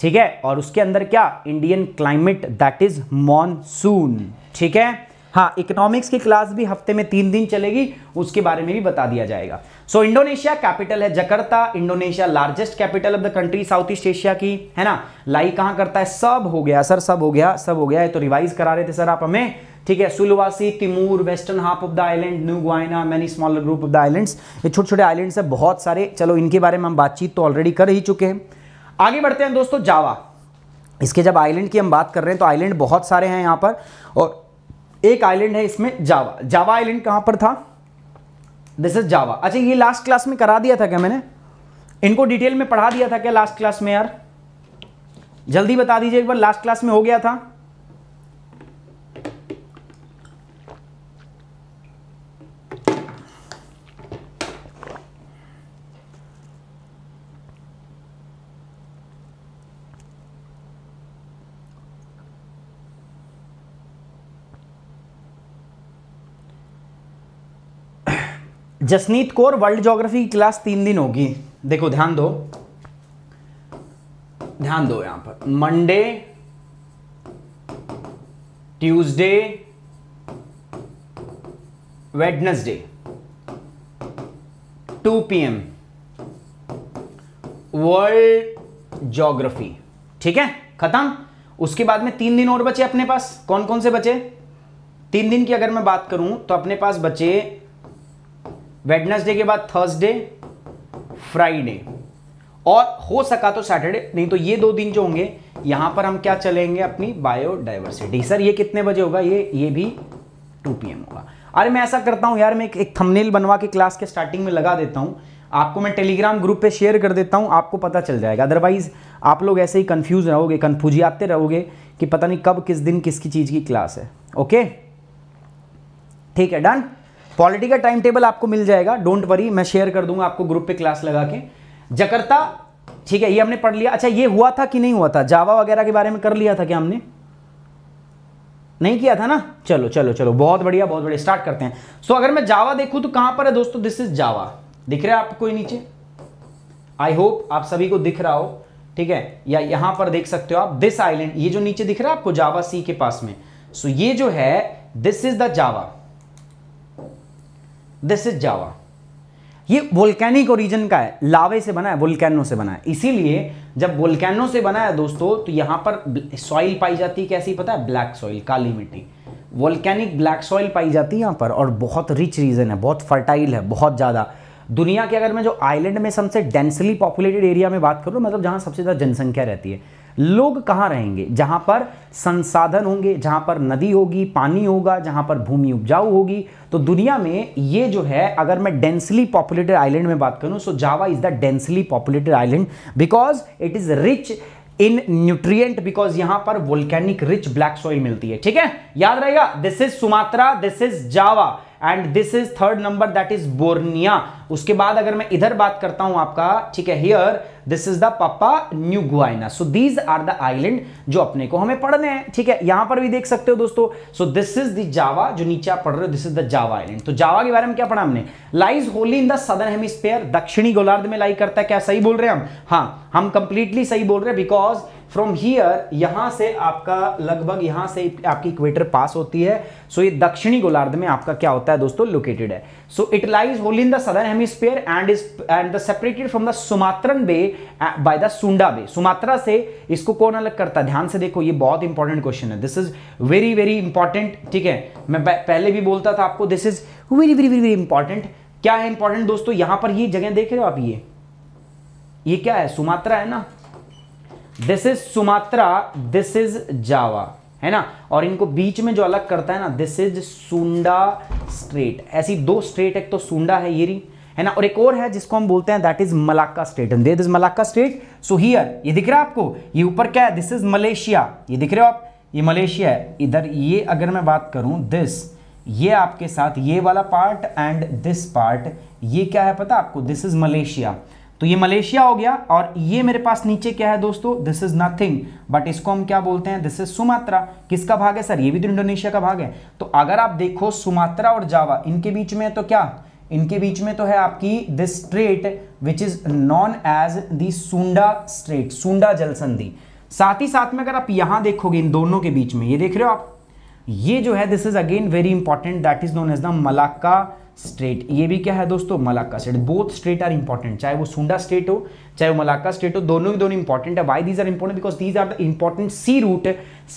ठीक है और उसके अंदर क्या Indian climate that is monsoon ठीक है हाँ इकोनॉमिक्स की क्लास भी हफ्ते में तीन दिन चलेगी उसके बारे में भी बता दिया जाएगा सो इंडोनेशिया कैपिटल है Jakarta Indonesia largest capital of the country south east Asia की है ना लाई कहां करता है सब हो गया सर सब हो गया सब हो गया है तो रिवाइज करा रहे थे सर आप हमें ठीक है Sulawesi Timor western half of the island New Guinea many smaller group of the islands ये छोटे छोटे आइलैंड्स है बहुत सारे चलो इनके बारे में हम बातचीत तो ऑलरेडी कर ही चुके हैं आगे बढ़ते हैं दोस्तों जावा इसके जब आइलैंड की हम बात कर रहे हैं तो आइलैंड बहुत सारे हैं यहां पर और एक आइलैंड है इसमें जावा जावा आइलैंड कहां पर था दिस इज जावा अच्छा ये लास्ट क्लास में करा दिया था क्या मैंने इनको डिटेल में पढ़ा दिया था क्या लास्ट क्लास में यार जल्दी बता दीजिए एक बार लास्ट क्लास में हो गया था जसनीत कौर वर्ल्ड ज्योग्राफी की क्लास तीन दिन होगी देखो ध्यान दो ध्यान दो यहां पर Monday Tuesday Wednesday 2 PM world geography ठीक है खत्म उसके बाद में तीन दिन और बचे अपने पास कौन कौन से बचे तीन दिन की अगर मैं बात करूं तो अपने पास बचे वेडनेसडे के बाद थर्सडे फ्राइडे और हो सका तो सैटरडे नहीं तो ये दो दिन जो होंगे यहां पर हम क्या चलेंगे अपनी बायोडाइवर्सिटी सर ये कितने बजे होगा ये ये भी 2 पीएम होगा अरे मैं ऐसा करता हूँ यार मैं एक, एक थंबनेल बनवा के क्लास के स्टार्टिंग में लगा देता हूं आपको मैं टेलीग्राम ग्रुप पे शेयर कर देता हूं आपको पता चल जाएगा अदरवाइज आप लोग ऐसे ही कंफ्यूज रहोगे आते रहोगे कि पता नहीं कब किस दिन किसकी चीज़ की क्लास है ओके ठीक है डन पॉलिटी का टाइम टेबल आपको मिल जाएगा डोंट वरी मैं शेयर कर दूंगा आपको ग्रुप पे क्लास लगा के जकर्ता ठीक है ये हमने पढ़ लिया अच्छा ये हुआ था कि नहीं हुआ था जावा वगैरह के बारे में कर लिया था क्या हमने नहीं किया था ना चलो चलो चलो बहुत बढ़िया बहुत बढ़िया स्टार्ट करते हैं सो अगर मैं जावा देखूं तो कहां पर है दोस्तों दिस इज जावा दिख रहा है आपको नीचे आई होप आप सभी को दिख रहा हो ठीक है या यहां पर देख सकते हो आप दिस आइलैंड ये जो नीचे दिख रहा है आपको जावा सी के पास में सो so, ये जो है this is the Java this is Java ये वोल्कैनिक ओरिजन का है लावे से बना है वोल्कैनो से बना है इसीलिए जब वोल्कैनो से बना है दोस्तों तो यहां पर सॉइल पाई जाती है कैसी पता है ब्लैक सॉइल काली मिट्टी वोल्केनिक ब्लैक सॉइल पाई जाती है यहां पर और बहुत रिच रीजन है बहुत फर्टाइल है बहुत ज़्यादा दुनिया के अगर मैं जो आइलैंड में सबसे डेंसली पॉपुलेटेड एरिया में बात करूँ मतलब जहाँ सबसे ज़्यादा जनसंख्या रहती है लोग कहाँ रहेंगे जहाँ पर संसाधन होंगे जहाँ पर नदी होगी पानी होगा जहाँ पर भूमि उपजाऊ होगी तो दुनिया में ये जो है अगर मैं डेंसली पॉपुलेटेड आइलैंड में बात करूँ so Java is the densely populated island because it is rich in nutrient because यहां पर वोल्केनिक रिच ब्लैक सॉइल मिलती है ठीक है याद रहेगा this is Sumatra this is Java and this is third number that is Borneo उसके बाद अगर मैं इधर बात करता हूं आपका ठीक है here this is the Papua New Guinea so these are the island जो अपने को हमें पढ़ने हैं ठीक है यहां पर भी देख सकते हो दोस्तों so this is the Java जो नीचे आप पढ़ रहे हो this is the Java island तो जावा के बारे में क्या पढ़ा हमने lies wholly in the southern hemisphere दक्षिणी गोलार्ध में लाई करता है क्या सही बोल रहे हैं हम हाँ हम कंप्लीटली सही बोल रहे हैं बिकॉज फ्रॉम हियर यहां से आपका लगभग यहां से आपकी इक्वेटर पास होती है सो so, ये दक्षिणी गोलार्ध में आपका क्या होता है दोस्तों लोकेटेड है so it lies whole in the southern hemisphere and is and the separated from the Sumatran bay by the Sunda bay Sumatra से इसको कौन अलग करता है ध्यान से देखो ये बहुत इंपॉर्टेंट क्वेश्चन है this is very very important ठीक है मैं पहले भी बोलता था आपको this is very very very important क्या है इंपॉर्टेंट दोस्तों यहां पर ये जगह देख रहे हो आप ये ये क्या है सुमात्रा है ना this is Sumatra this is Java है ना और इनको बीच में जो अलग करता है ना दिस इज सुंडा स्ट्रेट ऐसी दो स्ट्रेट एक तो सुंडा है री है ना और एक और है जिसको हम बोलते हैं that is Malacca state and is Malacca state so here ये दिख रहा है आपको ये ऊपर क्या है दिस इज मलेशिया ये दिख रहे हो आप ये मलेशिया है इधर ये अगर मैं बात करूं दिस ये आपके साथ ये वाला पार्ट एंड दिस पार्ट ये क्या है पता आपको दिस इज मलेशिया तो ये मलेशिया हो गया और ये मेरे पास नीचे क्या है दोस्तों दिस इज नथिंग बट इसको हम क्या बोलते हैं दिस इज सुमात्रा किसका भाग है सर ये भी तो इंडोनेशिया का भाग है तो अगर आप देखो सुमात्रा और जावा इनके बीच में तो क्या इनके बीच में तो है आपकी this strait which is known as the Sunda strait सुंडा जल संधि साथ ही साथ में अगर आप यहां देखोगे इन दोनों के बीच में ये देख रहे हो आप ये जो है this is again very important that is known as the Malacca state ये भी क्या है दोस्तों Malacca state both state are important चाहे वो सुंडा स्टेट हो चाहे वो मलाक्का स्टेट हो दोनों ही दोनों इंपॉर्टेंट है why these are important because these are the important sea route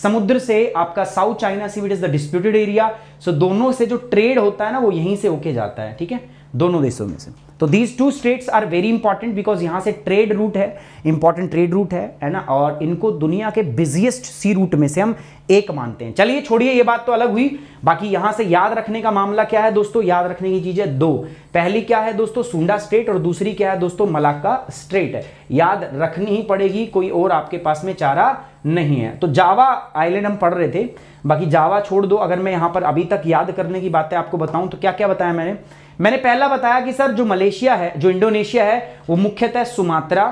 समुद्र से आपका south China sea with is the disputed area so दोनों से जो ट्रेड होता है ना वो यहीं से होके जाता है ठीक है दोनों देशों में से तो these two straits are very important because यहाँ से ट्रेड रूट है इंपॉर्टेंट ट्रेड रूट है है ना और इनको दुनिया के बिजिएस्ट सी रूट में से हम एक मानते हैं चलिए छोड़िए ये बात तो अलग हुई बाकी यहाँ से याद रखने का मामला क्या है दोस्तों याद रखने की चीज़ें दो पहली क्या है दोस्तों सुंडा स्टेट और दूसरी क्या है दोस्तों मलाका स्टेट याद रखनी ही पड़ेगी कोई और आपके पास में चारा नहीं है तो जावा आइलैंड हम पढ़ रहे थे बाकी जावा छोड़ दो अगर मैं यहाँ पर अभी तक याद करने की बातें आपको बताऊँ तो क्या क्या बताया मैंने मैंने पहला बताया कि सर जो मलेशिया है जो इंडोनेशिया है वो मुख्यतः सुमात्रा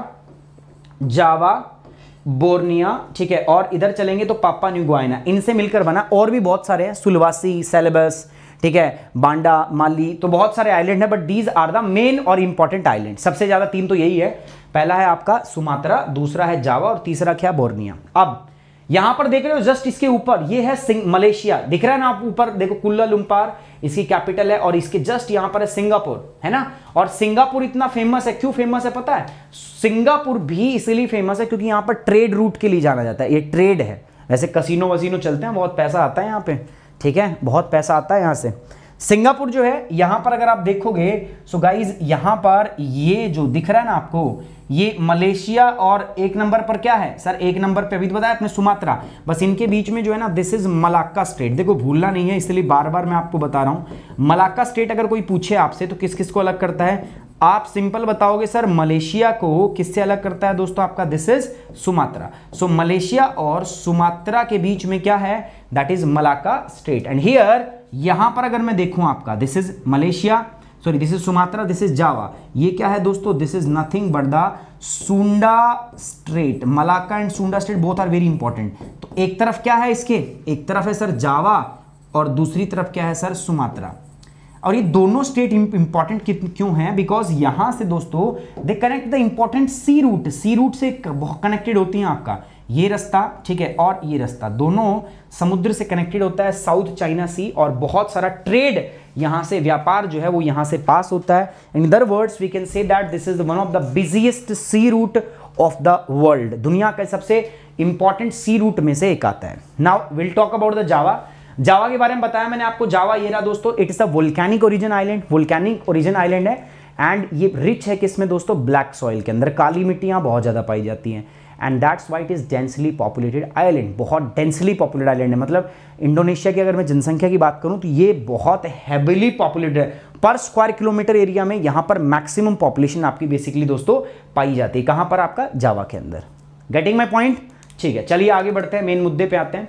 जावा बोर्निया ठीक है और इधर चलेंगे तो पापा न्यू गुआना इनसे मिलकर बना और भी बहुत सारे हैं सुलवासी सेलेबस ठीक है बांडा माली तो बहुत सारे आइलैंड हैं but these are the main और इंपॉर्टेंट आइलैंड सबसे ज़्यादा तीन तो यही है पहला है आपका सुमात्रा दूसरा है जावा और तीसरा क्या बोर्निया अब यहां पर देख रहे हो जस्ट इसके ऊपर ये है सिंग मलेशिया दिख रहा है ना आप ऊपर देखो कुल्ला लुम्पार इसकी कैपिटल है और इसके जस्ट यहां पर है सिंगापुर है ना और सिंगापुर इतना फेमस है क्यों फेमस है पता है सिंगापुर भी इसीलिए फेमस है क्योंकि यहां पर ट्रेड रूट के लिए जाना जाता है ये ट्रेड है वैसे कसिनो वसीनो चलते हैं बहुत पैसा आता है यहाँ पे ठीक है बहुत पैसा आता है यहाँ से सिंगापुर जो है यहां पर अगर आप देखोगे सो गाइज यहां पर ये जो दिख रहा है ना आपको ये मलेशिया और एक नंबर पर क्या है सर एक नंबर पे अभी तो बताया आपने सुमात्रा बस इनके बीच में जो है ना दिस इज मलाक्का स्टेट देखो भूलना नहीं है इसलिए बार बार मैं आपको बता रहा हूं मलाक्का स्टेट अगर कोई पूछे आपसे तो किस किस को अलग करता है आप सिंपल बताओगे सर मलेशिया को किससे अलग करता है दोस्तों आपका this is Sumatra so Malaysia और सुमात्रा के बीच में क्या है that is Malacca strait and here यहां पर अगर मैं देखूं आपका this is Malaysia sorry this is Sumatra this is Java ये क्या है दोस्तों this is nothing but the Sunda strait Malacca and Sunda strait both are very important तो एक तरफ क्या है इसके एक तरफ है सर जावा और दूसरी तरफ क्या है सर सुमात्रा और ये दोनों स्टेट इंपॉर्टेंट क्यों हैं बिकॉज यहां से दोस्तों they connect the important sea route sea route से कनेक्टेड होती हैं आपका ये रास्ता ठीक है और ये रास्ता दोनों समुद्र से कनेक्टेड होता है साउथ चाइना सी और बहुत सारा ट्रेड यहां से व्यापार जो है वो यहां से पास होता है in other words we can say that this is one of the busiest sea route of the world दुनिया के सबसे इंपॉर्टेंट सी रूट में से एक आता है now will talk about the Java Java के बारे में बताया मैंने आपको जावा ये रहा दोस्तों it is a volcanic origin island volcanic origin island है एंड ये रिच है किसमें दोस्तों ब्लैक सॉइल के अंदर काली यहाँ बहुत ज़्यादा पाई जाती हैं and that's why it is densely populated island बहुत डेंसली पॉपुलेट आइलैंड है मतलब इंडोनेशिया की अगर मैं जनसंख्या की बात करूँ तो ये बहुत हैविली पॉपुलेटेड है पर स्क्वायर किलोमीटर एरिया में यहाँ पर मैक्सिमम पॉपुलेशन आपकी बेसिकली दोस्तों पाई जाती है कहाँ पर आपका जावा के अंदर गेटिंग माई पॉइंट ठीक है चलिए आगे बढ़ते हैं मेन मुद्दे पे आते हैं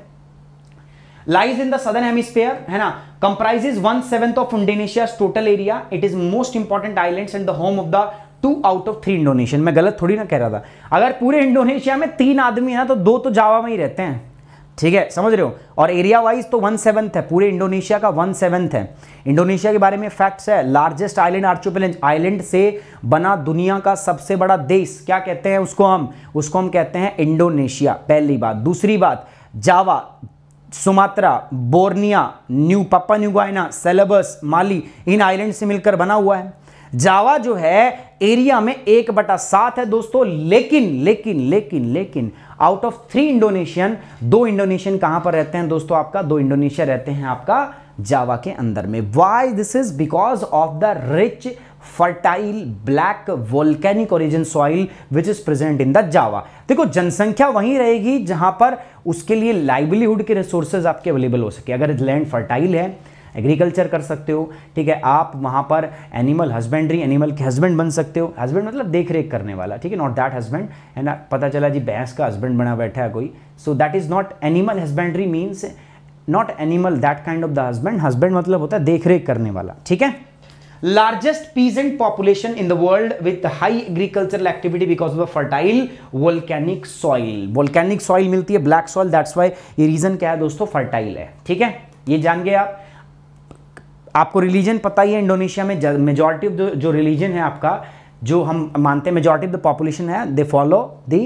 lies in the southern hemisphere है ना comprises one seventh of Indonesia total area it is most important islands and the home of the two out of three Indonesian मैं गलत थोड़ी ना कह रहा था अगर पूरे इंडोनेशिया में तीन आदमी है ना तो दो तो जावा में ही रहते हैं ठीक है समझ रहे हो और एरिया वाइज तो वन सेवंथ है पूरे इंडोनेशिया का वन सेवंथ है इंडोनेशिया के बारे में फैक्ट्स है लार्जेस्ट आइलैंड आर्चुपेलेंज आइलैंड से बना दुनिया का सबसे बड़ा देश क्या कहते हैं उसको हम उसको हम कहते हैं इंडोनेशिया पहली बात दूसरी बात जावा सुमात्रा बोर्निया न्यू पापा गायना सेलेबस माली इन आइलैंड से मिलकर बना हुआ है जावा जो है एरिया में एक बटा सात है दोस्तों लेकिन लेकिन लेकिन लेकिन आउट ऑफ थ्री इंडोनेशियन दो इंडोनेशियन कहां पर रहते हैं दोस्तों आपका दो इंडोनेशिया रहते हैं आपका जावा के अंदर में why this is because of the rich fertile black volcanic origin soil which is present in the Java देखो जनसंख्या वहीं रहेगी जहां पर उसके लिए लाइवलीहुड के रिसोर्सेज आपके अवेलेबल हो सके अगर लैंड फर्टाइल है एग्रीकल्चर कर सकते हो ठीक है आप वहाँ पर एनिमल हस्बेंड्री एनिमल के हस्बैंड बन सकते हो हस्बैंड मतलब देख रेख करने वाला ठीक है नॉट दैट हस्बैंड है ना पता चला जी भैंस का हस्बैंड बना बैठा है कोई so that is not animal husbandry means not animal that kind of the husband husband मतलब होता है देख रेख करने वाला ठीक है largest peasant population in the world with high agricultural activity because of a fertile volcanic soil volcanic soil मिलती है black soil that's why ये reason क्या है दोस्तों fertile है ठीक है ये जान गए आप आपको रिलीजन पता ही है इंडोनेशिया में मेजॉरिटी ऑफ जो रिलीजन है आपका जो हम मानते हैं मेजॉरिटी ऑफ द पॉपुलेशन है दे फॉलो द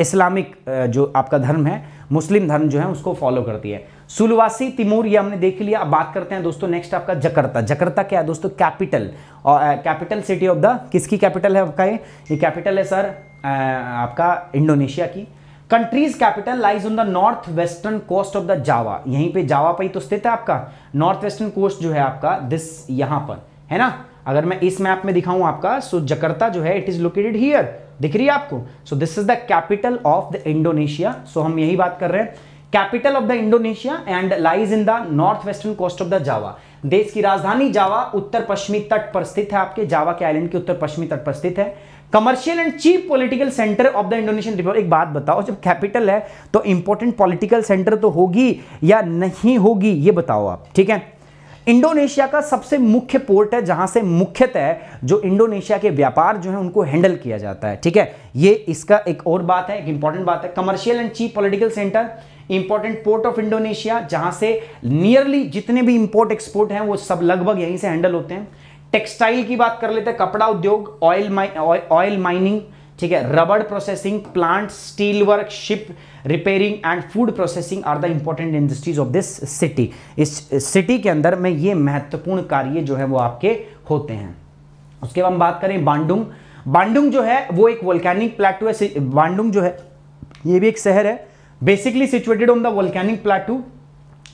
इस्लामिक जो आपका धर्म है मुस्लिम धर्म जो है उसको फॉलो करती है सुलवासी तिमूर ये हमने देख लिया अब बात करते हैं दोस्तों नेक्स्ट आपका जकर्ता जकर्ता क्या है दोस्तों कैपिटल और कैपिटल सिटी ऑफ द किसकी कैपिटल है आपका ये ये कैपिटल है सर आपका इंडोनेशिया की countries capital lies on the north western coast of the Java यहीं पे जावा पे ही तो स्थित है आपका नॉर्थ वेस्टर्न कोस्ट जो है आपका दिस यहां पर है ना अगर मैं इस मैप में दिखाऊं आपका सो so जकर्ता जो है इट इज लोकेटेड हियर दिख रही है आपको so this is the capital of the Indonesia so हम यही बात कर रहे हैं capital of the Indonesia and lies in the north western coast of the Java देश की राजधानी जावा उत्तर पश्चिमी तट पर स्थित है आपके जावा के आइलैंड के उत्तर पश्चिमी तट पर स्थित है commercial and chief political centre of the Indonesian republic एक बात बताओ जब कैपिटल है तो इंपॉर्टेंट पॉलिटिकल सेंटर तो होगी या नहीं होगी ये बताओ आप ठीक है इंडोनेशिया का सबसे मुख्य पोर्ट है जहां से मुख्यतः जो इंडोनेशिया के व्यापार जो है उनको हैंडल किया जाता है ठीक है ये इसका एक और बात है एक इंपॉर्टेंट बात है commercial and cheap political centre important port of Indonesia जहां से नियरली जितने भी इंपोर्ट एक्सपोर्ट हैं वो सब लगभग यहीं से हैंडल होते हैं टेक्सटाइल की बात कर लेते हैं कपड़ा उद्योग ऑयल ऑयल माइनिंग ठीक है rubber processing plant steel work ship repairing and food processing are the important industries of this city इस सिटी के अंदर में ये महत्वपूर्ण कार्य जो है वो आपके होते हैं उसके बाद हम बात करें बांडुंग बांडुंग जो है वो एक वोल्कैनिक प्लेटू है बांडुंग जो है ये भी एक शहर है basically situated on the volcanic plateau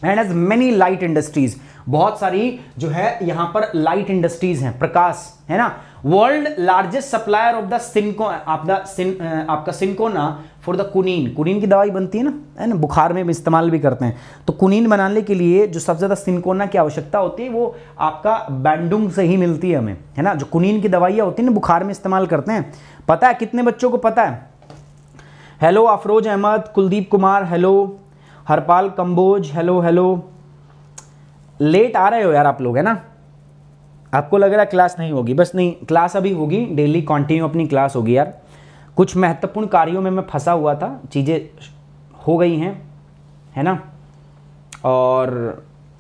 and as many light industries बहुत सारी जो है यहां पर लाइट इंडस्ट्रीज हैं प्रकाश है ना world largest supplier of the सिनको आप द सिन आपका cinchona for the quinine quinine की दवाई बनती है ना है ना बुखार में इस्तेमाल भी करते हैं तो कुनीन बनाने के लिए जो सबसे ज़्यादा सिंकोना की आवश्यकता होती है वो आपका बैंडुंग से ही मिलती है हमें है ना जो कुनीन की दवाइयाँ होती है ना बुखार में इस्तेमाल करते हैं पता है कितने बच्चों को पता है hello Afroz Ahmad Kuldeep Kumar hello Harpal Kamboj hello hello late आ रहे हो यार आप लोग है ना आपको लग रहा है क्लास नहीं होगी बस नहीं क्लास अभी होगी डेली कंटिन्यू अपनी क्लास होगी यार कुछ महत्वपूर्ण कार्यों में मैं फंसा हुआ था चीज़ें हो गई हैं है ना और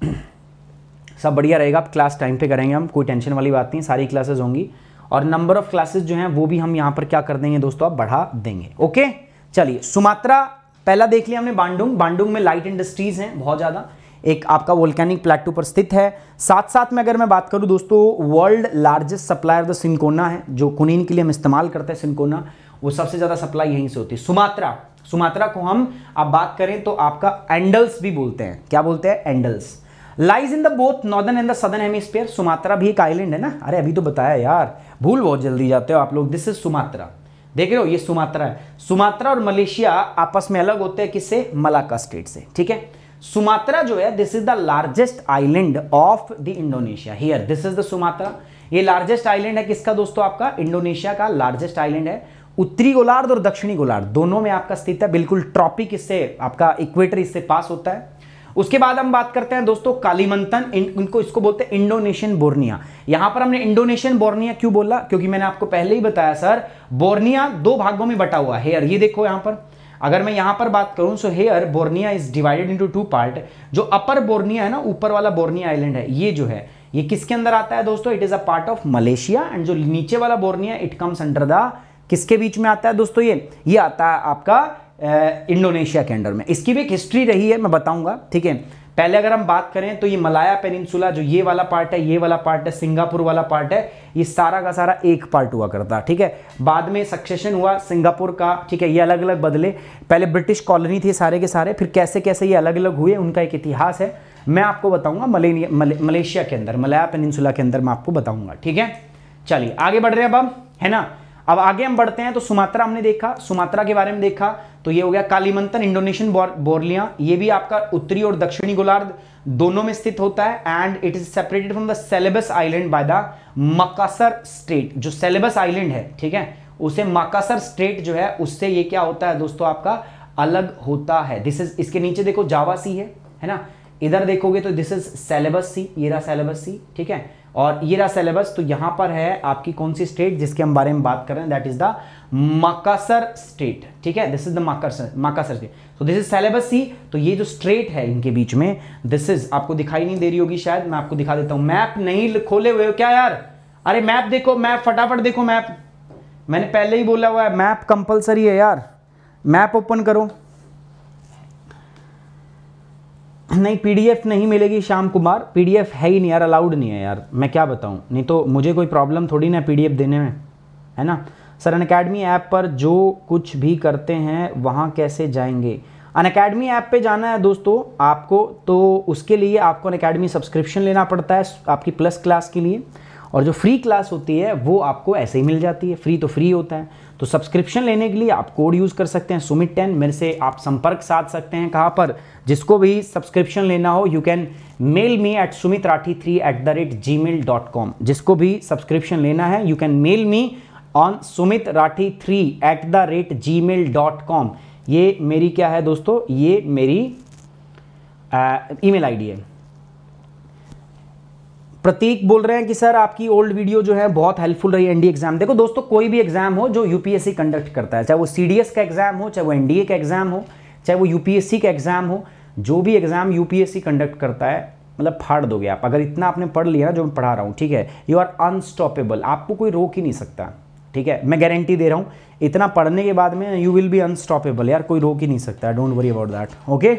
सब बढ़िया रहेगा आप क्लास टाइम पे करेंगे हम कोई टेंशन वाली बात नहीं सारी क्लासेस होंगी और नंबर ऑफ क्लासेस जो हैं वो भी हम यहाँ पर क्या कर देंगे दोस्तों आप बढ़ा देंगे ओके चलिए सुमात्रा पहला देख लिया हमने बांडुंग बांडुंग में लाइट इंडस्ट्रीज़ हैं बहुत ज़्यादा एक आपका वोल्कैनिक प्लेटू पर स्थित है साथ साथ में अगर मैं बात करूं दोस्तों world largest supplier the cinchona है जो कुनीन के लिए हम इस्तेमाल करते हैं सिंकोना वो सबसे ज़्यादा सप्लाई यहीं से होती है सुमात्रा सुमात्रा को हम आप बात करें तो आपका एंडल्स भी बोलते हैं क्या बोलते हैं एंडल्स lies in the both northern and the southern hemisphere Sumatra भी एक आइलैंड है ना अरे अभी तो बताया यार भूल बहुत जल्दी जाते हो आप लोग दिस इज सुमात्रा देख रहे हो ये सुमात्रा है सुमात्रा और मलेशिया आपस में अलग होते हैं किससे मलाका स्टेट से ठीक है सुमात्रा जो है this is the largest island of the Indonesia here this is the Sumatra ये लार्जेस्ट आइलैंड है किसका दोस्तों आपका इंडोनेशिया का लार्जेस्ट आइलैंड है उत्तरी गोलार्ध और दक्षिणी गोलार्ध दोनों में आपका स्थित है बिल्कुल ट्रॉपिक इससे आपका इक्वेटर इससे पास होता है उसके बाद हम बात करते हैं दोस्तों कालीमंतन इनको इसको बोलते हैं इंडोनेशियन बोर्निया यहां पर हमने इंडोनेशियन बोर्निया क्यों बोला क्योंकि मैंने आपको पहले ही बताया सर बोर्निया दो भागों में बटा हुआ है यार ये देखो यहां पर अगर मैं यहां पर बात करूँ so here Borneo is divided into two part जो अपर बोर्निया है ना ऊपर वाला बोर्निया आइलैंड है ये जो है ये किसके अंदर आता है दोस्तों it is a part of Malaysia and जो नीचे वाला Borneo it comes under the किसके बीच में आता है दोस्तों ये ये आता है आपका इंडोनेशिया के अंडर में इसकी भी एक हिस्ट्री रही है मैं बताऊंगा ठीक है पहले अगर हम बात करें तो ये मलाया पेनिनसुला जो ये वाला पार्ट है ये वाला पार्ट है सिंगापुर वाला पार्ट है ये सारा का सारा एक पार्ट हुआ करता ठीक है बाद में सक्सेशन हुआ सिंगापुर का ठीक है ये अलग अलग बदले पहले ब्रिटिश कॉलोनी थी सारे के सारे फिर कैसे कैसे ये अलग अलग हुए उनका एक इतिहास है मैं आपको बताऊंगा मले, मलेशिया के अंदर मलाया पेनिनसुला के अंदर मैं आपको बताऊंगा ठीक है चलिए आगे बढ़ रहे हैं अब हम है ना अब आगे हम बढ़ते हैं तो सुमात्रा हमने देखा सुमात्रा के बारे में देखा तो ये हो गया कालीमंतन इंडोनेशियन बोरलिया ये भी आपका उत्तरी और दक्षिणी गोलार्ध दोनों में स्थित होता है and it is separated from the Celebes island by the Makassar state जो सेलेबस आइलैंड है ठीक है उसे मकासर स्टेट जो है उससे ये क्या होता है दोस्तों आपका अलग होता है दिस इज इसके नीचे देखो जावा सी है है ना इधर देखोगे तो दिस इज सेलेबस सी ये रहा सेलेबस सी ठीक है और ये रहा सिलेबस तो यहां पर है आपकी कौन सी स्टेट जिसके हम बारे में बात कर रहे हैं that is the Makassar state ठीक है this is the Makassar state तो दिस इज सिलेबस सी तो ये जो स्ट्रेट है इनके बीच में दिस इज आपको दिखाई नहीं दे रही होगी शायद मैं आपको दिखा देता हूं मैप नहीं खोले हुए हो क्या यार अरे मैप देखो मैप फटाफट देखो मैप मैंने पहले ही बोला हुआ है मैप कंपलसरी है यार मैप ओपन करो नहीं पीडीएफ नहीं मिलेगी श्याम कुमार पीडीएफ है ही नहीं यार अलाउड नहीं है यार मैं क्या बताऊँ नहीं तो मुझे कोई प्रॉब्लम थोड़ी ना पीडीएफ देने में है ना सर अन अकेडमी ऐप पर जो कुछ भी करते हैं वहाँ कैसे जाएंगे अन अकेडमी ऐप पे जाना है दोस्तों आपको तो उसके लिए आपको अन अकेडमी सब्सक्रिप्शन लेना पड़ता है आपकी प्लस क्लास के लिए और जो फ्री क्लास होती है वो आपको ऐसे ही मिल जाती है फ्री तो फ्री होता है तो सब्सक्रिप्शन लेने के लिए आप कोड यूज़ कर सकते हैं सुमित टेन मेरे से आप संपर्क साध सकते हैं कहाँ पर जिसको भी सब्सक्रिप्शन लेना हो you can mail me at Sumit Rathi three at the rate ji mail dot com जिसको भी सब्सक्रिप्शन लेना है you can mail me on Sumit Rathi three at the rate ji mail dot com ये मेरी क्या है दोस्तों ये मेरी ईमेल आईडी है प्रतीक बोल रहे हैं कि सर आपकी ओल्ड वीडियो जो है बहुत हेल्पफुल रही एनडीए एग्जाम देखो दोस्तों कोई भी एग्जाम हो जो यूपीएससी कंडक्ट करता है चाहे वो सीडीएस का एग्जाम हो चाहे वो एनडीए का एग्जाम हो चाहे वो यूपीएससी का एग्जाम हो जो भी एग्जाम यूपीएससी कंडक्ट करता है मतलब फाड़ दोगे आप अगर इतना आपने पढ़ लिया ना जो मैं पढ़ा रहा हूँ ठीक है यू आर अनस्टॉपेबल आपको कोई रोक ही नहीं सकता ठीक है मैं गारंटी दे रहा हूँ इतना पढ़ने के बाद में यू विल बी अनस्टॉपेबल यार कोई रोक ही नहीं सकता don't worry about that okay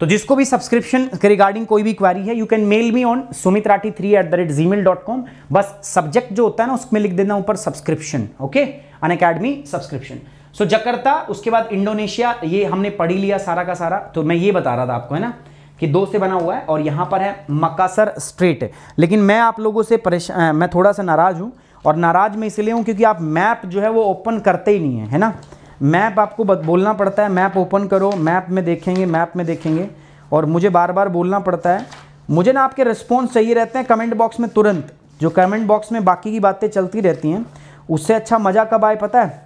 तो जिसको भी सब्सक्रिप्शन के रिगार्डिंग कोई भी क्वारी है you can mail me on Sumit Rathi three at the rate ji mail dot com बस सब्जेक्ट जो होता है ना उसमें लिख देना ऊपर subscription okay Unacademy subscription so Jakarta उसके बाद इंडोनेशिया ये हमने पढ़ी लिया सारा का सारा तो मैं ये बता रहा था आपको है ना कि दो से बना हुआ है और यहाँ पर है मकासर स्ट्रेट लेकिन मैं आप लोगों से परेशान मैं थोड़ा सा नाराज़ हूँ और नाराज़ मैं इसलिए हूँ क्योंकि आप मैप जो है वो ओपन करते ही नहीं है है ना मैप आपको बोलना पड़ता है मैप ओपन करो मैप में देखेंगे मैप में देखेंगे और मुझे बार बार बोलना पड़ता है मुझे ना आपके रिस्पॉन्स सही रहते हैं कमेंट बॉक्स में तुरंत जो कमेंट बॉक्स में बाकी की बातें चलती रहती हैं उससे अच्छा मज़ा कब आए पता है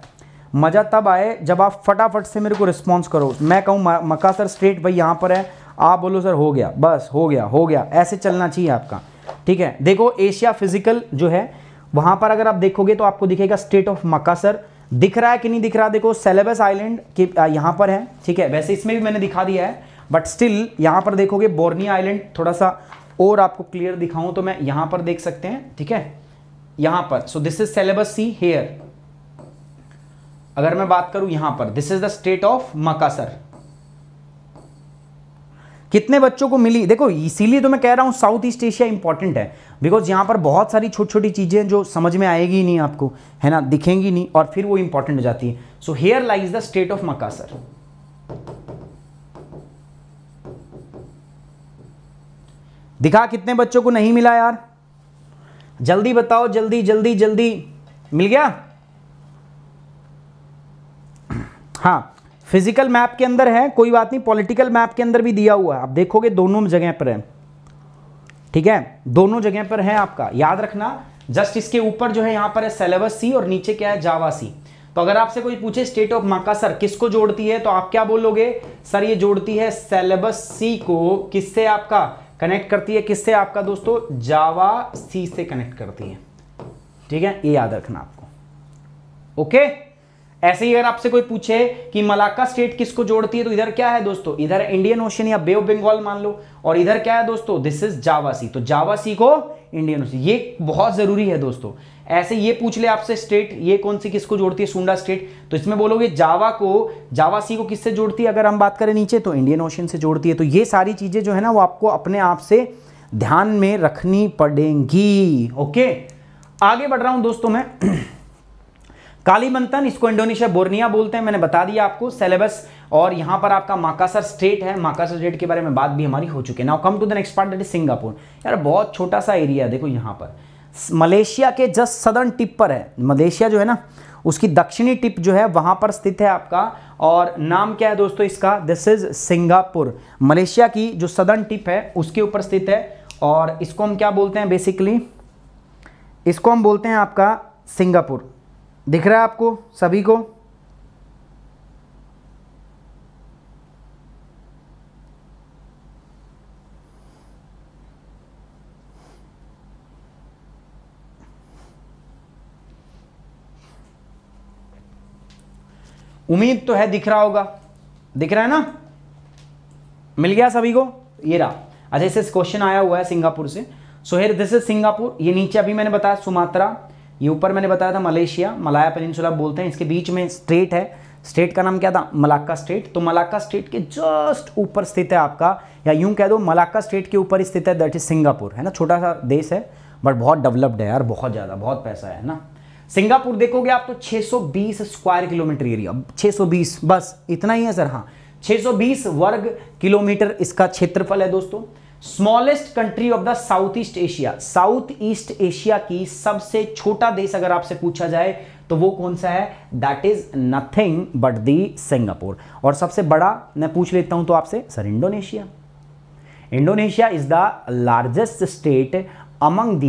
मज़ा तब आए जब आप फटाफट से मेरे को रिस्पॉन्स करो मैं कहूँ मका सर स्ट्रेट भाई यहाँ पर है आप बोलो सर हो गया बस हो गया हो गया ऐसे चलना चाहिए आपका ठीक है देखो एशिया फिजिकल जो है वहाँ पर अगर आप देखोगे तो आपको दिखेगा स्टेट ऑफ मक्का सर दिख रहा है कि नहीं दिख रहा देखो सेलेबस आइलैंड के यहाँ पर है ठीक है वैसे इसमें भी मैंने दिखा दिया है बट स्टिल यहाँ पर देखोगे बोर्नी आइलैंड थोड़ा सा और आपको क्लियर दिखाऊं तो मैं यहां पर देख सकते हैं ठीक है यहां पर so this is Celebes sea here अगर मैं बात करूं यहां पर this is the state of Makassar कितने बच्चों को मिली देखो इसीलिए तो मैं कह रहा हूँ साउथ ईस्ट एशिया इंपॉर्टेंट है बिकॉज यहाँ पर बहुत सारी छोटी छोटी चीज़ें जो समझ में आएगी नहीं आपको है ना दिखेंगी नहीं और फिर वो इंपॉर्टेंट हो जाती है so here lies the state of Makassar दिखा कितने बच्चों को नहीं मिला यार जल्दी बताओ जल्दी जल्दी जल्दी मिल गया हाँ फिजिकल मैप के अंदर है कोई बात नहीं पॉलिटिकल मैप के अंदर भी दिया हुआ है आप देखोगे दोनों जगह पर है ठीक है दोनों जगह पर है आपका याद रखना जस्ट इसके ऊपर जो है यहां पर है सेलेबस सी और नीचे क्या है जावा सी तो अगर आपसे कोई पूछे स्टेट ऑफ माका सर किसको जोड़ती है तो आप क्या बोलोगे सर ये जोड़ती है सेलेबस सी को किससे आपका कनेक्ट करती है किससे आपका दोस्तों जावा सी से कनेक्ट करती है ठीक है ये याद रखना आपको ओके okay? ऐसे ही अगर आपसे कोई पूछे कि मलाका स्टेट किसको जोड़ती है तो इधर क्या है दोस्तों इधर इंडियन ओशन या बे ऑफ बंगाल मान लो और इधर क्या है दोस्तों दिस इज जावासी तो जावासी को इंडियन ओशन ये बहुत जरूरी है दोस्तों ऐसे ये पूछ ले आपसे स्टेट ये कौन सी किसको जोड़ती है सुंडा स्टेट तो इसमें बोलोगे जावा को जावा सी को किससे जोड़ती है अगर हम बात करें नीचे तो इंडियन ओशन से जोड़ती है तो ये सारी चीजें जो है ना वो आपको अपने आप से ध्यान में रखनी पड़ेंगी ओके आगे बढ़ रहा हूं दोस्तों मैं काली मंथन इसको इंडोनेशिया बोर्निया बोलते हैं मैंने बता दिया आपको सिलेबस और यहां पर आपका माकासर स्टेट है माकासर स्टेट के बारे में बात भी हमारी हो चुकी है now come to the next part that is Singapore यार बहुत छोटा सा एरिया है देखो यहां पर मलेशिया के जस्ट सदर्न टिप पर है मलेशिया जो है ना उसकी दक्षिणी टिप जो है वहां पर स्थित है आपका और नाम क्या है दोस्तों इसका दिस इज सिंगापुर मलेशिया की जो सदर्न टिप है उसके ऊपर स्थित है और इसको हम क्या बोलते हैं बेसिकली इसको हम बोलते हैं आपका सिंगापुर दिख रहा है आपको सभी को उम्मीद तो है दिख रहा होगा दिख रहा है ना मिल गया सभी को ये रहा अच्छा इससे क्वेश्चन आया हुआ है सिंगापुर से so here this is Singapore ये नीचे अभी मैंने बताया सुमात्रा ये ऊपर मैंने बताया था मलेशिया मलाया पेनिनसुला बोलते हैं इसके बीच में स्टेट है स्टेट का नाम क्या था मलाका स्टेट तो मलाका स्टेट के जस्ट ऊपर स्थित है आपका या यूं कह दो मलाका स्टेट के ऊपर स्थित है दैट इज सिंगापुर है ना छोटा सा देश है बट बहुत डेवलप्ड है यार बहुत ज़्यादा बहुत पैसा है ना सिंगापुर देखोगे आप तो 620 स्क्वायर किलोमीटर एरिया 620 बस इतना ही है सर हाँ 620 वर्ग किलोमीटर इसका क्षेत्रफल है दोस्तों smallest country of the south east Asia South east Asia की सबसे छोटा देश अगर आपसे पूछा जाए तो वो कौन सा है that is nothing but the Singapore और सबसे बड़ा मैं पूछ लेता हूं तो आपसे sir Indonesia Indonesia is the largest state among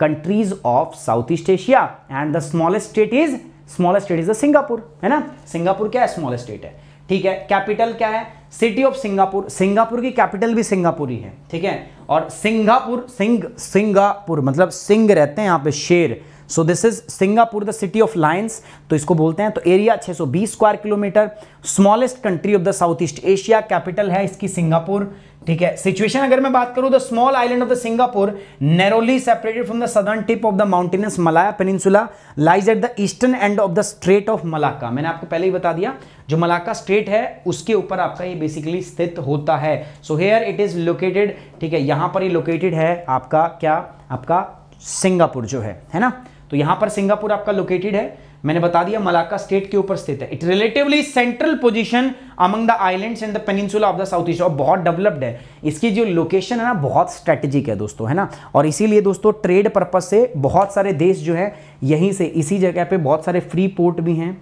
countries of South east Asia and the smallest state is smallest state is the Singapore है ना सिंगापुर क्या है स्मॉलेस्ट स्टेट है ठीक है कैपिटल क्या है सिटी ऑफ सिंगापुर सिंगापुर की कैपिटल भी सिंगापुर ही है ठीक है और सिंगापुर सिंग सिंगापुर मतलब सिंग रहते हैं यहाँ पे शेर so this is Singapore the city of lions तो इसको बोलते हैं तो area 620 square kilometre smallest country of the south east Asia capital है इसकी सिंगापुर ठीक है सिचुएशन अगर मैं बात करूं तो small island of the Singapore narrowly separated from the southern tip of the mountainous Malaya peninsula lies at the eastern end of the strait of Malacca मैंने आपको पहले ही बता दिया जो मलाका स्ट्रेट है उसके ऊपर आपका ये बेसिकली स्थित होता है so here it is located ठीक है यहां पर ही लोकेटेड है आपका क्या आपका सिंगापुर जो है है ना तो यहां पर सिंगापुर आपका लोकेटेड है मैंने बता दिया मलाका स्टेट के ऊपर स्थित है it relatively central position among the islands and the peninsula of the south East और बहुत डेवलप्ड है इसकी जो लोकेशन है ना बहुत स्ट्रेटेजिक है दोस्तों है ना और इसीलिए दोस्तों ट्रेड पर्पज से बहुत सारे देश जो है यहीं से इसी जगह पे बहुत सारे फ्री पोर्ट भी हैं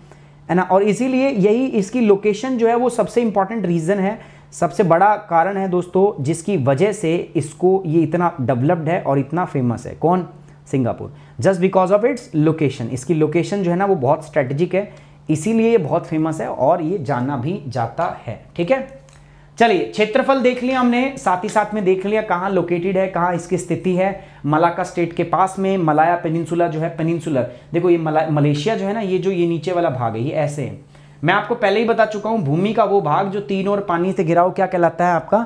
है ना और इसीलिए यही इसकी लोकेशन जो है वो सबसे इंपॉर्टेंट रीज़न है सबसे बड़ा कारण है दोस्तों जिसकी वजह से इसको ये इतना डेवलप्ड है और इतना फेमस है कौन Singapore just because of its location इसकी लोकेशन जो है ना वो बहुत स्ट्रेटेजिक है इसीलिए ये बहुत फेमस है और ये जाना भी जाता है ठीक है चलिए क्षेत्रफल देख लिया हमने साथ ही साथ में देख लिया कहाँ लोकेटेड है कहाँ इसकी स्थिति है मलाका स्टेट के पास में मलाया पेनिनसुला जो है पेनिनसुलर देखो ये मलेशिया जो है ना ये जो ये नीचे वाला भाग है ये ऐसे है मैं आपको पहले ही बता चुका हूँ भूमि का वो भाग जो तीन और पानी से घिरा हो क्या कहलाता है आपका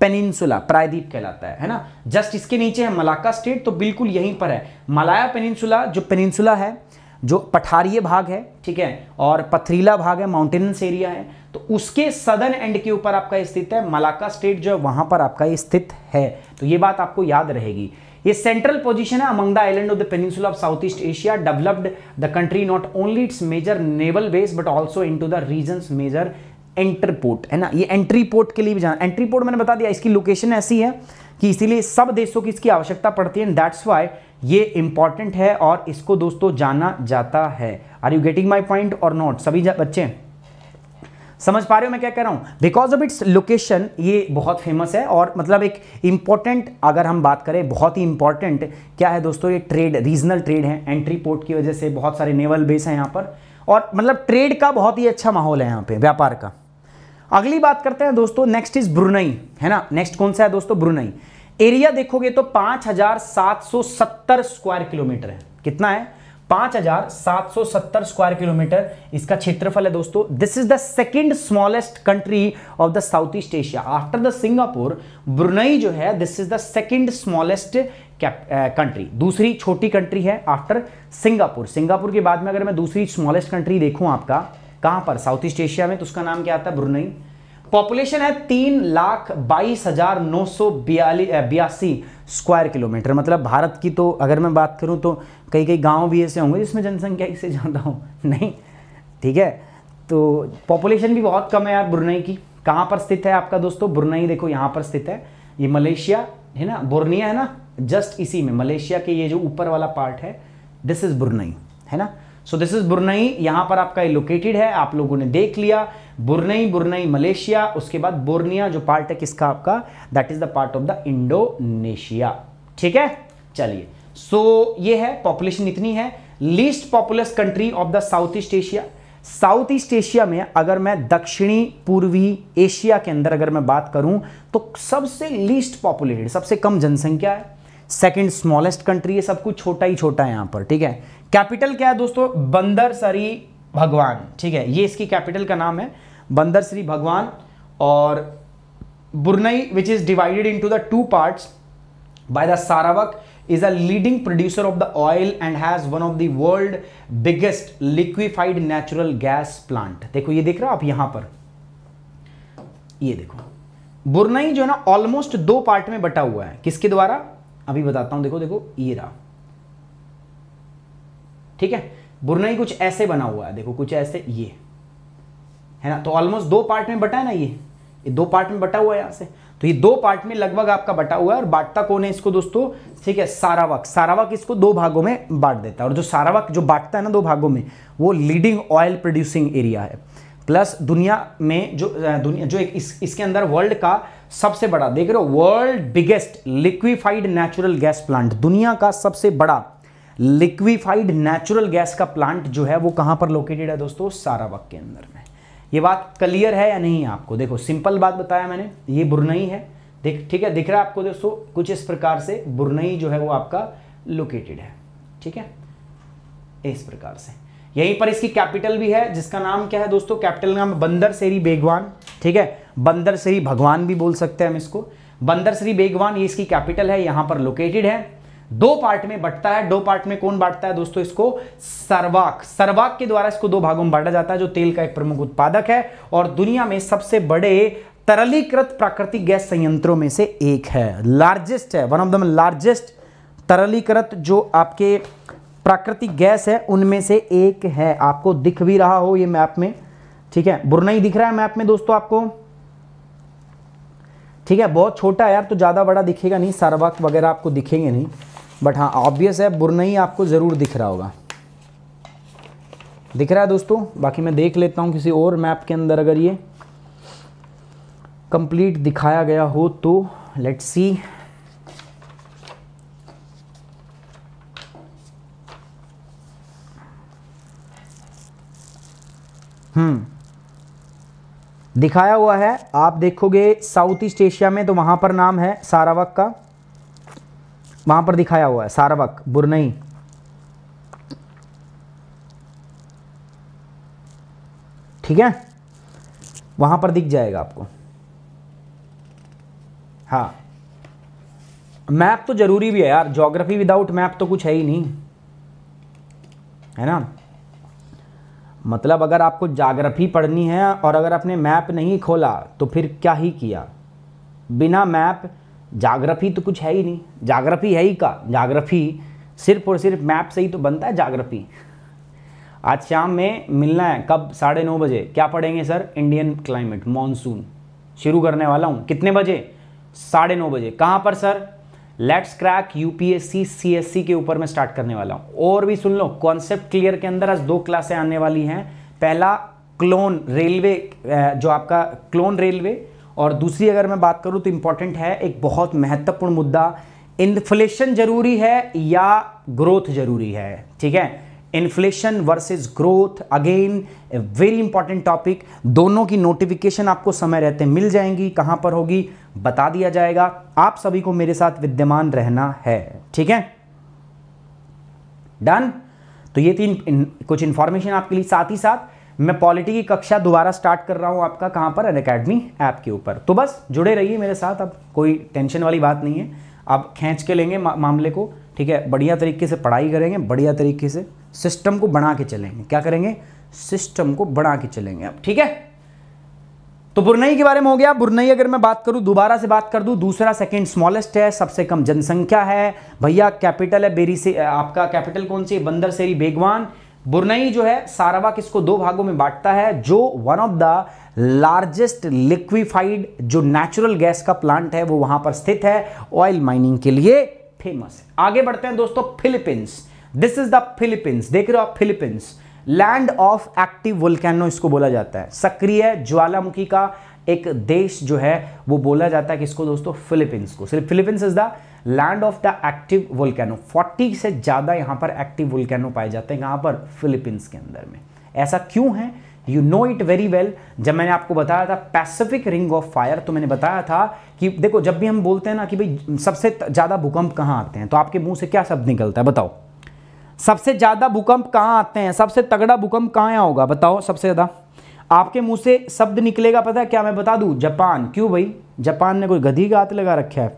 पेनिनसुला प्रायद्वीप कहलाता है है ना जस्ट इसके नीचे है मलाका स्टेट तो बिल्कुल यहीं पर है मलाया पेनिनसुला जो पेनिनसुला है जो पठारीय भाग है ठीक है और पथरीला भाग है माउंटेनस एरिया है तो उसके सदन एंड के ऊपर आपका स्थित है मलाका स्टेट जो है वहां पर आपका स्थित है तो ये बात आपको याद रहेगी ये सेंट्रल पोजीशन है among the island of the peninsula of South east Asia developed the country not only its major naval base but also in the region major enter port है ना ये एंट्री पोर्ट के लिए भी जाना एंट्री पोर्ट मैंने बता दिया इसकी लोकेशन ऐसी है कि इसीलिए सब देशों की इसकी आवश्यकता पड़ती है दैट्स वाई ये इंपॉर्टेंट है और इसको दोस्तों जाना जाता है are you getting my point और नॉट सभी बच्चे समझ पा रहे हो मैं क्या कह रहा हूँ बिकॉज ऑफ इट्स लोकेशन ये बहुत फेमस है और मतलब एक इम्पॉर्टेंट अगर हम बात करें बहुत ही इंपॉर्टेंट क्या है दोस्तों ये ट्रेड रीजनल ट्रेड है एंट्री पोर्ट की वजह से बहुत सारे नेवल बेस हैं यहाँ पर और मतलब ट्रेड का बहुत ही अच्छा माहौल है यहाँ पे व्यापार का अगली बात करते हैं दोस्तों नेक्स्ट इज ब्रुनई है ना नेक्स्ट कौन सा है दोस्तों ब्रुनई एरिया देखोगे तो 5770 स्क्वायर किलोमीटर है कितना है 5770 स्क्वायर किलोमीटर इसका क्षेत्रफल है दोस्तों this is the second smallest country of the south east Asia after the Singapore Brunei जो है this is the second smallest country दूसरी छोटी कंट्री है आफ्टर सिंगापुर सिंगापुर के बाद में अगर मैं दूसरी स्मॉलेस्ट कंट्री देखूं आपका कहां पर साउथ ईस्ट एशिया में तो उसका नाम क्या आता है ब्रुनई पॉपुलेशन है तीन लाख बाईस हजार नौ सौ बयासी स्क्वायर किलोमीटर मतलब भारत की तो अगर मैं बात करूं तो कई कई गांव भी ऐसे होंगे जिसमें जनसंख्या इससे ज़्यादा हो नहीं ठीक है तो पॉपुलेशन भी बहुत कम है यार ब्रुनई की कहां पर स्थित है आपका दोस्तों ब्रुनई देखो यहां पर स्थित है ये मलेशिया है ना बुरनिया है ना जस्ट इसी में मलेशिया के ये जो ऊपर वाला पार्ट है दिस इज़ ब्रुनई है ना सो दिस इज बुरनई यहां पर आपका लोकेटेड है आप लोगों ने देख लिया बुरनई बुरनई मलेशिया उसके बाद बोर्निया जो पार्ट है किसका आपका that is the part of the Indonesia ठीक है चलिए सो so, ये है पॉपुलेशन इतनी है least populous country of the south east Asia South east Asia में अगर मैं दक्षिणी पूर्वी एशिया के अंदर अगर मैं बात करूं तो सबसे लीस्ट पॉपुलेटेड सबसे कम जनसंख्या है सेकंड स्मॉलेस्ट कंट्री है सब कुछ छोटा ही छोटा है यहां पर ठीक है कैपिटल क्या है दोस्तों बंदर सरी भगवान ठीक है ये इसकी कैपिटल का नाम है बंदर श्री भगवान और Brunei which is divided into the two parts by the Sarawak is a leading producer of the oil and has one of the world biggest liquefied natural gas plant देखो ये देख रहे हो आप यहां पर ये देखो बुरनई जो है ना ऑलमोस्ट दो पार्ट में बटा हुआ है किसके द्वारा अभी बताता हूं देखो देखो ये रहा ठीक है बुरनई कुछ ऐसे बना हुआ है देखो कुछ ऐसे ये है ना तो ऑलमोस्ट दो पार्ट में बटा है ना ये ये दो पार्ट में बटा हुआ है यहां से तो ये दो पार्ट में लगभग आपका बटा हुआ है और बांटता कौन है इसको दोस्तों ठीक है सारावक सारावक इसको दो भागों में बांट देता है और जो सारावक जो बांटता है ना दो भागों में वो लीडिंग ऑयल प्रोड्यूसिंग एरिया है प्लस दुनिया में जो दुनिया जो एक इस, इसके अंदर वर्ल्ड का सबसे बड़ा देख रहे हो world biggest liquefied natural gas plant दुनिया का सबसे बड़ा लिक्विफाइड नेचुरल गैस का प्लांट जो है वो कहां पर लोकेटेड है दोस्तों सारावक के अंदर में ये बात क्लियर है या नहीं आपको देखो सिंपल बात बताया मैंने ये बुरनई है देख ठीक है दिख रहा है आपको दोस्तों कुछ इस प्रकार से बुरनई जो है वो आपका लोकेटेड है ठीक है इस प्रकार से यहीं पर इसकी कैपिटल भी है जिसका नाम क्या है दोस्तों कैपिटल नाम बंदर सेरी बेगवान ठीक है बंदर सेरी भगवान भी बोल सकते हैं हम इसको बंदर श्री बेगवान ये इसकी कैपिटल है यहां पर लोकेटेड है दो पार्ट में बटता है दो पार्ट में कौन बांटता है दोस्तों इसको सर्वाक सर्वाक के द्वारा इसको दो भागों में बांटा जाता है जो तेल का एक प्रमुख उत्पादक है और दुनिया में सबसे बड़े तरलीकृत प्राकृतिक गैस संयंत्रों में से एक है लार्जेस्ट है वन ऑफ द लार्जेस्ट तरलीकृत जो आपके प्राकृतिक गैस है उनमें से एक है आपको दिख भी रहा हो ये मैप में ठीक है बुरनाई दिख रहा है मैप में दोस्तों आपको ठीक है बहुत छोटा है यार तो ज़्यादा बड़ा दिखेगा नहीं वक्त वगैरह आपको दिखेंगे नहीं बट हाँ ऑब्वियस है बुरनई आपको ज़रूर दिख रहा होगा दिख रहा है दोस्तों बाकी मैं देख लेता हूँ किसी और मैप के अंदर अगर ये कंप्लीट दिखाया गया हो तो लेट्स सी हम्म दिखाया हुआ है आप देखोगे साउथ ईस्ट एशिया में तो वहाँ पर नाम है सारावक का वहां पर दिखाया हुआ है सारवक बुरनई ठीक है वहां पर दिख जाएगा आपको हाँ मैप तो ज़रूरी भी है यार जोग्राफी विदाउट मैप तो कुछ है ही नहीं है ना मतलब अगर आपको जाग्राफी पढ़नी है और अगर आपने मैप नहीं खोला तो फिर क्या ही किया बिना मैप जाग्रफी तो कुछ है ही नहीं जाग्रफी है ही का जाग्रफी सिर्फ और सिर्फ मैप से ही तो बनता है जाग्रफी आज शाम में मिलना है कब साढ़े नौ बजे क्या पढ़ेंगे सर इंडियन क्लाइमेट मानसून शुरू करने वाला हूँ कितने बजे साढ़े नौ बजे कहाँ पर sir let's crack UPSC CSC के ऊपर मैं स्टार्ट करने वाला हूँ और भी सुन लो कॉन्सेप्ट क्लियर के अंदर आज दो क्लासें आने वाली हैं पहला क्लोन रेलवे जो आपका क्लोन रेलवे और दूसरी अगर मैं बात करूं तो इंपॉर्टेंट है एक बहुत महत्वपूर्ण मुद्दा इन्फ्लेशन जरूरी है या ग्रोथ जरूरी है ठीक है inflation versus growth again very important topic दोनों की नोटिफिकेशन आपको समय रहते मिल जाएंगी कहां पर होगी बता दिया जाएगा आप सभी को मेरे साथ विद्यमान रहना है ठीक है डन तो ये तीन कुछ इंफॉर्मेशन आपके लिए साथ ही साथ मैं पॉलिटी की कक्षा दोबारा स्टार्ट कर रहा हूँ आपका कहाँ पर अन अकेडमी ऐप के ऊपर तो बस जुड़े रहिए मेरे साथ अब कोई टेंशन वाली बात नहीं है आप खींच के लेंगे मा, मामले को ठीक है बढ़िया तरीके से पढ़ाई करेंगे बढ़िया तरीके से सिस्टम को बना के चलेंगे क्या करेंगे सिस्टम को बना के चलेंगे अब ठीक है तो बुरनई के बारे में हो गया बुरनई अगर मैं बात करूं दोबारा से बात कर दूं दूसरा सेकंड स्मॉलेस्ट है सबसे कम जनसंख्या है भैया कैपिटल है बेरी से आपका कैपिटल कौन सी बंदर सेरी बेगवान बुरनई जो है सारावा किसको दो भागों में बांटता है जो one of the largest liquefied जो नेचुरल गैस का प्लांट है वो वहां पर स्थित है ऑयल माइनिंग के लिए फेमस है आगे बढ़ते हैं दोस्तों Philippines this is the Philippines देख रहे हो आप Philippines land of active volcano इसको बोला जाता है सक्रिय ज्वालामुखी का एक देश जो है वो बोला जाता है किसको दोस्तों फिलीपींस को सिर्फ Philippines is the land of the active volcano 40 से ज़्यादा यहां पर एक्टिव वोल्केनो पाए जाते हैं यहाँ पर फिलीपींस के अंदर में ऐसा क्यों है you know it very well जब मैंने आपको बताया था पैसिफिक रिंग ऑफ फायर तो मैंने बताया था कि देखो जब भी हम बोलते हैं ना कि भाई सबसे ज़्यादा भूकंप कहां आते हैं तो आपके मुंह से क्या शब्द निकलता है बताओ सबसे ज़्यादा भूकंप कहां आते हैं सबसे तगड़ा भूकंप कहां आया होगा बताओ सबसे ज़्यादा आपके मुंह से शब्द निकलेगा पता है क्या मैं बता दूं जापान क्यों भाई जापान ने कोई गधी हाथ लगा रखा है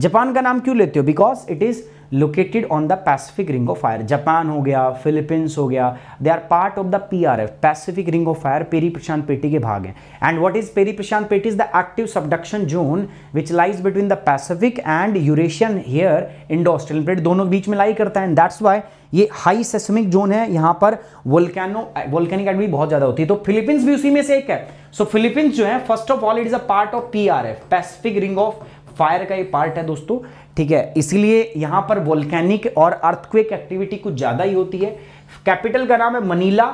जापान का नाम क्यों लेते हो because it is located on the Pacific ring of fire Japan हो गया फिलीपींस हो गया they are part of the P R F Pacific ring of fire पेरी प्रशांत पेटी के भाग हैं एंड वॉट इज पेरी प्रशांत पेटी is the active subduction zone which lies between the Pacific and Eurasian here Indo Australian plate दोनों के बीच में लाई करता है दैट्स वाई ये हाई सेसमिक जोन है यहाँ पर वोल्केनो वोल्केनिक एडमी बहुत ज़्यादा होती है तो फिलीपींस भी उसी में से एक है सो so, फिलीपींस जो है first of all it is a part of P R F Pacific ring of fire का ही पार्ट है दोस्तों ठीक है इसीलिए यहां पर वोल्केनिक और अर्थक्वेक एक्टिविटी कुछ ज़्यादा ही होती है कैपिटल का नाम है मनीला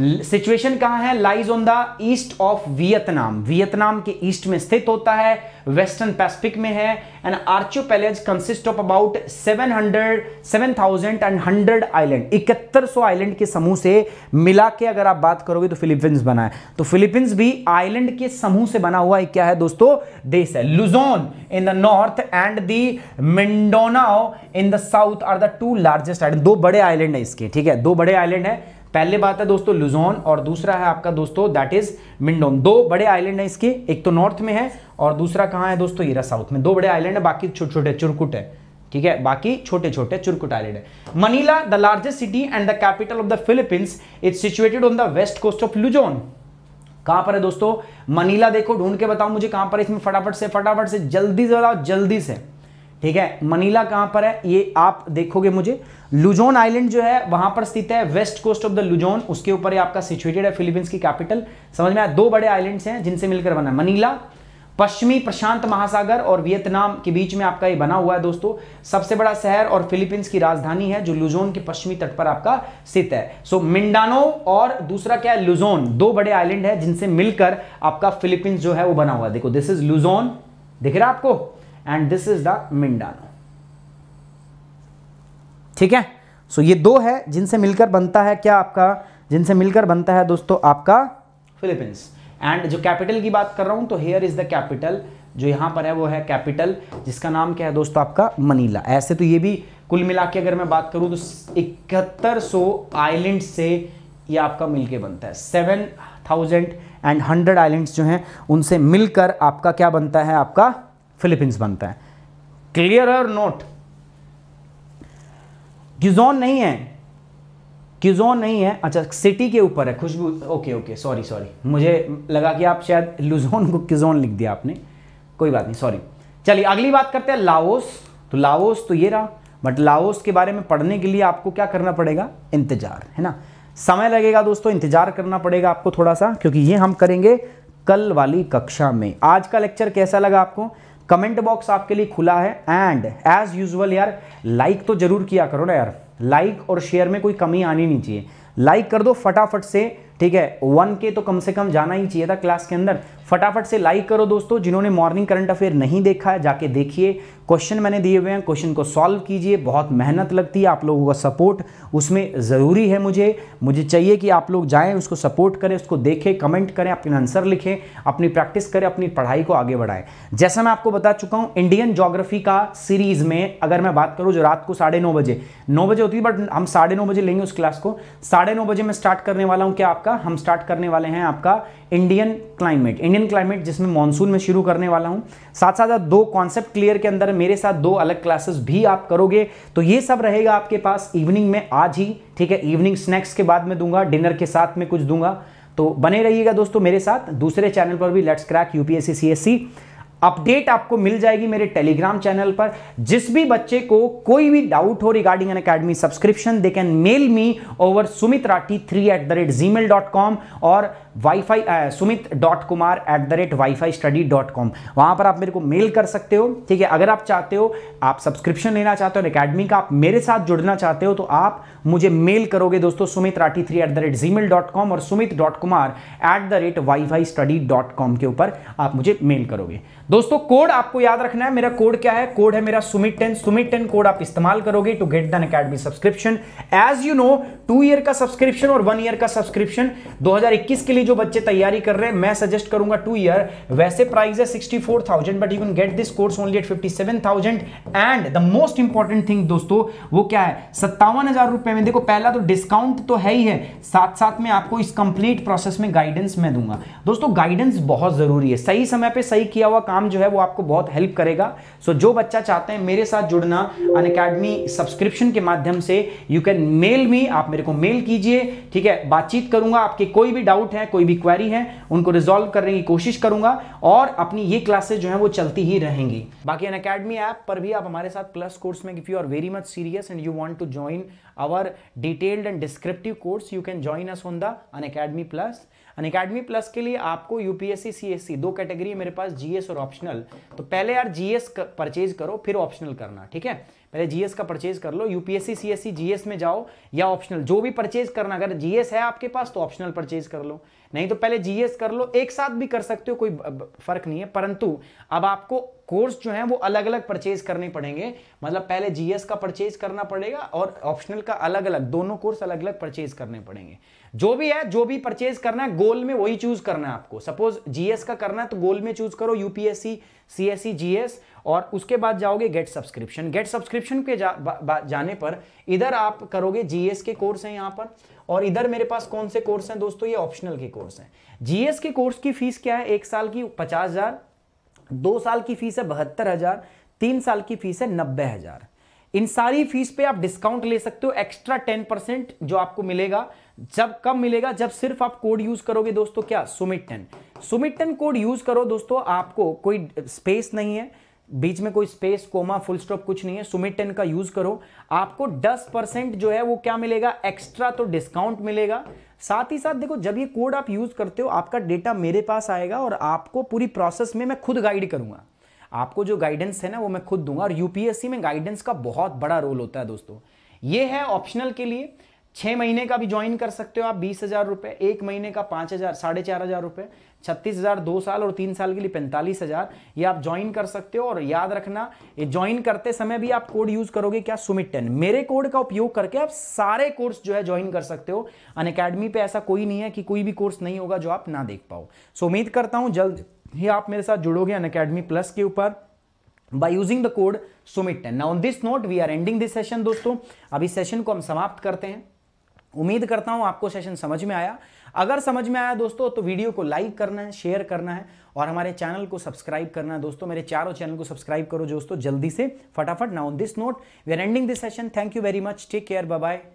सिचुएशन कहां है lies on the east of Vietnam Vietnam के ईस्ट में स्थित होता है वेस्टर्न पैसिफिक में है and archipelago consist of about seven hundred seven thousand and hundred island सौ आइलैंड के समूह से मिला के अगर आप बात करोगे तो फिलीपींस बना है तो फिलीपींस भी आइलैंड के समूह से बना हुआ है क्या है दोस्तों देश है Luzon in the north and the Mindanao in the south are the two largest island दो बड़े आइलैंड है इसके ठीक है दो बड़े आइलैंड है पहले बात है दोस्तों लुजोन और दूसरा है आपका दोस्तों दैट इज मिंडोन दो बड़े आइलैंड है इसके एक तो नॉर्थ में है और दूसरा कहाँ है दोस्तों हीरा साउथ में दो बड़े आइलैंड है बाकी छोटे छोटे चुरकुट है ठीक है बाकी छोटे छोटे चुरकुट आइलैंड है Manila the largest city and the capital of the Philippines is situated on the west coast of Luzon कहां पर है दोस्तों मनीला देखो ढूंढ के बताओ मुझे कहां पर इसमें फटाफट से फटाफट से जल्दी से बताओ जल्दी से ठीक है मनीला कहां पर है ये आप देखोगे मुझे लुजोन आइलैंड जो है वहां पर स्थित है west coast of the Luzon उसके ऊपर ये आपका सिचुएटेड है फिलीपींस की कैपिटल समझ में आया दो बड़े आइलैंड्स हैं जिनसे मिलकर बना है मनीला पश्चिमी प्रशांत महासागर और वियतनाम के बीच में आपका ये बना हुआ है दोस्तों सबसे बड़ा शहर और फिलीपींस की राजधानी है जो लुजोन के पश्चिमी तट पर आपका स्थित है सो so, मिंडानो और दूसरा क्या है लुजोन दो बड़े आइलैंड है जिनसे मिलकर आपका फिलीपींस जो है वो बना हुआ है देखो दिस इज लुजोन दिख रहा है आपको and this is the Mindanao ठीक है सो so, ये दो है जिनसे मिलकर बनता है क्या आपका जिनसे मिलकर बनता है दोस्तों आपका फिलीपींस एंड जो कैपिटल की बात कर रहा हूं तो हेयर इज़ द कैपिटल जो यहां पर है वो है कैपिटल जिसका नाम क्या है दोस्तों आपका मनीला ऐसे तो ये भी कुल मिला के अगर मैं बात करूं तो इकहत्तर सो आइलैंड से ये आपका मिलके बनता है seven thousand and hundred islands जो हैं उनसे मिलकर आपका क्या बनता है आपका फिलीपींस बनता है क्लियर और नोट किजोन नहीं है किजोन नहीं है अच्छा सिटी के ऊपर है Khushboo okay okay sorry sorry मुझे लगा कि आप शायद लुजोन को किजोन लिख दिया आपने कोई बात नहीं सॉरी चलिए अगली बात करते हैं लाओस तो लाओस तो ये रहा बट लाओस के बारे में पढ़ने के लिए आपको क्या करना पड़ेगा इंतजार है ना समय लगेगा दोस्तों इंतजार करना पड़ेगा आपको थोड़ा सा क्योंकि ये हम करेंगे कल वाली कक्षा में आज का लेक्चर कैसा लगा आपको कमेंट बॉक्स आपके लिए खुला है एंड एज यूजल यार लाइक तो जरूर किया करो ना यार लाइक और शेयर में कोई कमी आनी नहीं चाहिए लाइक कर दो फटाफट से ठीक है वन के तो कम से कम जाना ही चाहिए था क्लास के अंदर फटाफट से लाइक करो दोस्तों जिन्होंने मॉर्निंग करंट अफेयर नहीं देखा है जाके देखिए क्वेश्चन मैंने दिए हुए हैं क्वेश्चन को सॉल्व कीजिए बहुत मेहनत लगती है आप लोगों का सपोर्ट उसमें ज़रूरी है मुझे मुझे चाहिए कि आप लोग जाएं उसको सपोर्ट करें उसको देखें कमेंट करें अपने आंसर लिखें अपनी प्रैक्टिस करें अपनी पढ़ाई को आगे बढ़ाएं जैसा मैं आपको बता चुका हूँ इंडियन जोग्राफी का सीरीज़ में अगर मैं बात करूँ जो रात को साढ़े बजे नौ बजे होती है बट हम साढ़े बजे लेंगे उस क्लास को साढ़े बजे मैं स्टार्ट करने वाला हूँ क्या आपका हम स्टार्ट करने वाले हैं आपका इंडियन क्लाइमेट इंडियन क्लाइमेट जिसमें मॉनसून में शुरू करने वाला हूं साथ साथ दो कॉन्सेप्ट क्लियर के अंदर मेरे साथ दो अलग क्लासेस भी आप करोगे तो ये सब रहेगा आपके पास इवनिंग में आज ही ठीक है इवनिंग स्नैक्स के बाद में दूंगा डिनर के साथ में कुछ दूंगा तो बने रहिएगा दोस्तों मेरे साथ दूसरे चैनल पर भी लेट्स क्रैक यूपीएससी सी अपडेट आपको मिल जाएगी मेरे टेलीग्राम चैनल पर जिस भी बच्चे को कोई भी डाउट हो regarding unacademy subscription they can mail me over Sumit Rathi three at the rate ji mail dot com और wifi Sumit dot Kumar at the rate Wi Fi study dot com वहाँ पर आप मेरे को मेल कर सकते हो ठीक है अगर आप चाहते हो आप सब्सक्रिप्शन लेना चाहते हो अकेडमी का आप मेरे साथ जुड़ना चाहते हो तो आप मुझे मेल करोगे दोस्तों Sumit Rathi three at the rate ji mail dot com और Sumit dot Kumar at the rate Wi Fi study dot com के ऊपर आप मुझे मेल करोगे दोस्तों कोड आपको याद रखना है मेरा कोड क्या है कोड है मेरा Sumit ten Sumit ten code आप इस्तेमाल करोगे to get unacademy subscription as you know two year का सब्सक्रिप्शन और वन ईयर का सब्सक्रिप्शन 2021 के लिए जो बच्चे तैयारी कर रहे हैं मैं सजेस्ट करूंगा टू ईयर वैसे प्राइस है 64,000 but you can get this course only at fifty and the most important thing दोस्तों वो क्या है सत्तावन हजार रुपए में देखो पहला तो डिस्काउंट तो है ही है साथ साथ में आपको इस कंप्लीट प्रोसेस में गाइडेंस मैं दूंगा दोस्तों गाइडेंस बहुत जरूरी है सही समय पर सही किया हुआ काम प्रोग्राम जो है वो आपको बहुत हेल्प करेगा सो so, जो बच्चा चाहते हैं मेरे साथ जुड़ना अन अकेडमी सब्सक्रिप्शन के माध्यम से यू कैन मेल मी आप मेरे को मेल कीजिए ठीक है बातचीत करूंगा आपके कोई भी डाउट है कोई भी क्वेरी है उनको रिजोल्व करने की कोशिश करूंगा और अपनी ये क्लासेज जो है वो चलती ही रहेंगी बाकी अन अकेडमी ऐप पर भी आप हमारे साथ प्लस कोर्स में if you are very much serious and you want to join our detailed and descriptive course you can join us on the unacademy plus unacademy plus के लिए आपको यूपीएससी सीएससी दो कैटेगरी है मेरे पास जीएस और ऑप्शनल तो पहले यार जीएस परचेज करो फिर ऑप्शनल करना ठीक है पहले जीएस का परचेज कर लो यूपीएससी सीएससी जीएस में जाओ या ऑप्शनल जो भी परचेज करना अगर जीएस है आपके पास तो ऑप्शनल परचेज कर लो नहीं तो पहले जीएस कर लो एक साथ भी कर सकते हो कोई फर्क नहीं है परंतु अब आपको कोर्स जो है वो अलग अलग परचेज करने पड़ेंगे मतलब पहले जीएस का परचेज करना पड़ेगा और ऑप्शनल का अलग अलग दोनों कोर्स अलग अलग परचेज करने पड़ेंगे जो भी है जो भी परचेज करना है गोल में वही चूज करना है आपको सपोज जीएस का करना है तो गोल में चूज करो यूपीएससी सीएससी जीएस और उसके बाद जाओगे गेट सब्सक्रिप्शन गेट सब्सक्रिप्शन के जा, बा, बा, जाने पर इधर आप करोगे जीएस के कोर्स हैं यहां पर और इधर मेरे पास कौन से कोर्स हैं दोस्तों ये ऑप्शनल के कोर्स हैं जीएस के कोर्स की फीस क्या है एक साल की पचास हजार दो साल की फीस है बहत्तर हजार तीन साल की फीस है नब्बे हजार इन सारी फीस पे आप डिस्काउंट ले सकते हो एक्स्ट्रा टेन परसेंट जो आपको मिलेगा जब कब मिलेगा जब सिर्फ आप कोड यूज करोगे दोस्तों क्या सुमिटन सुमिटन कोड यूज करो दोस्तों आपको कोई स्पेस नहीं है बीच में कोई स्पेस कोमा फुल स्टॉप कुछ नहीं है सुमिट टेन का यूज करो आपको 10 परसेंट जो है वो क्या मिलेगा एक्स्ट्रा तो डिस्काउंट मिलेगा साथ ही साथ देखो जब ये कोड आप यूज करते हो आपका डेटा मेरे पास आएगा और आपको पूरी प्रोसेस में मैं खुद गाइड करूंगा आपको जो गाइडेंस है ना वो मैं खुद दूंगा और यूपीएससी में गाइडेंस का बहुत बड़ा रोल होता है दोस्तों ये है ऑप्शनल के लिए छह महीने का भी ज्वाइन कर सकते हो आप बीस हज़ार रुपए एक महीने का पांच हज़ार साढ़े चार हज़ार रुपए छत्तीस हज़ार दो साल और तीन साल के लिए पैंतालीस हज़ार ये आप ज्वाइन कर सकते हो और याद रखना ये ज्वाइन करते समय भी आप कोड यूज़ करोगे क्या सुमित टेन मेरे कोड का उपयोग करके आप सारे कोर्स जो है ज्वाइन कर सकते हो अन अकेडमी पे ऐसा कोई नहीं है कि कोई भी कोर्स नहीं होगा जो आप ना देख पाओ सो उम्मीद करता हूं जल्द ही आप मेरे साथ जुड़ोगे अन अकेडमी प्लस के ऊपर by using the code Sumit ten now on this note we are ending this session दोस्तों अभी सेशन को हम समाप्त करते हैं उम्मीद करता हूं आपको सेशन समझ में आया अगर समझ में आया दोस्तों तो वीडियो को लाइक करना है शेयर करना है और हमारे चैनल को सब्सक्राइब करना है दोस्तों मेरे चारों चैनल को सब्सक्राइब करो दोस्तों जल्दी से फटाफट now this note we are ending this session thank you very much take care bye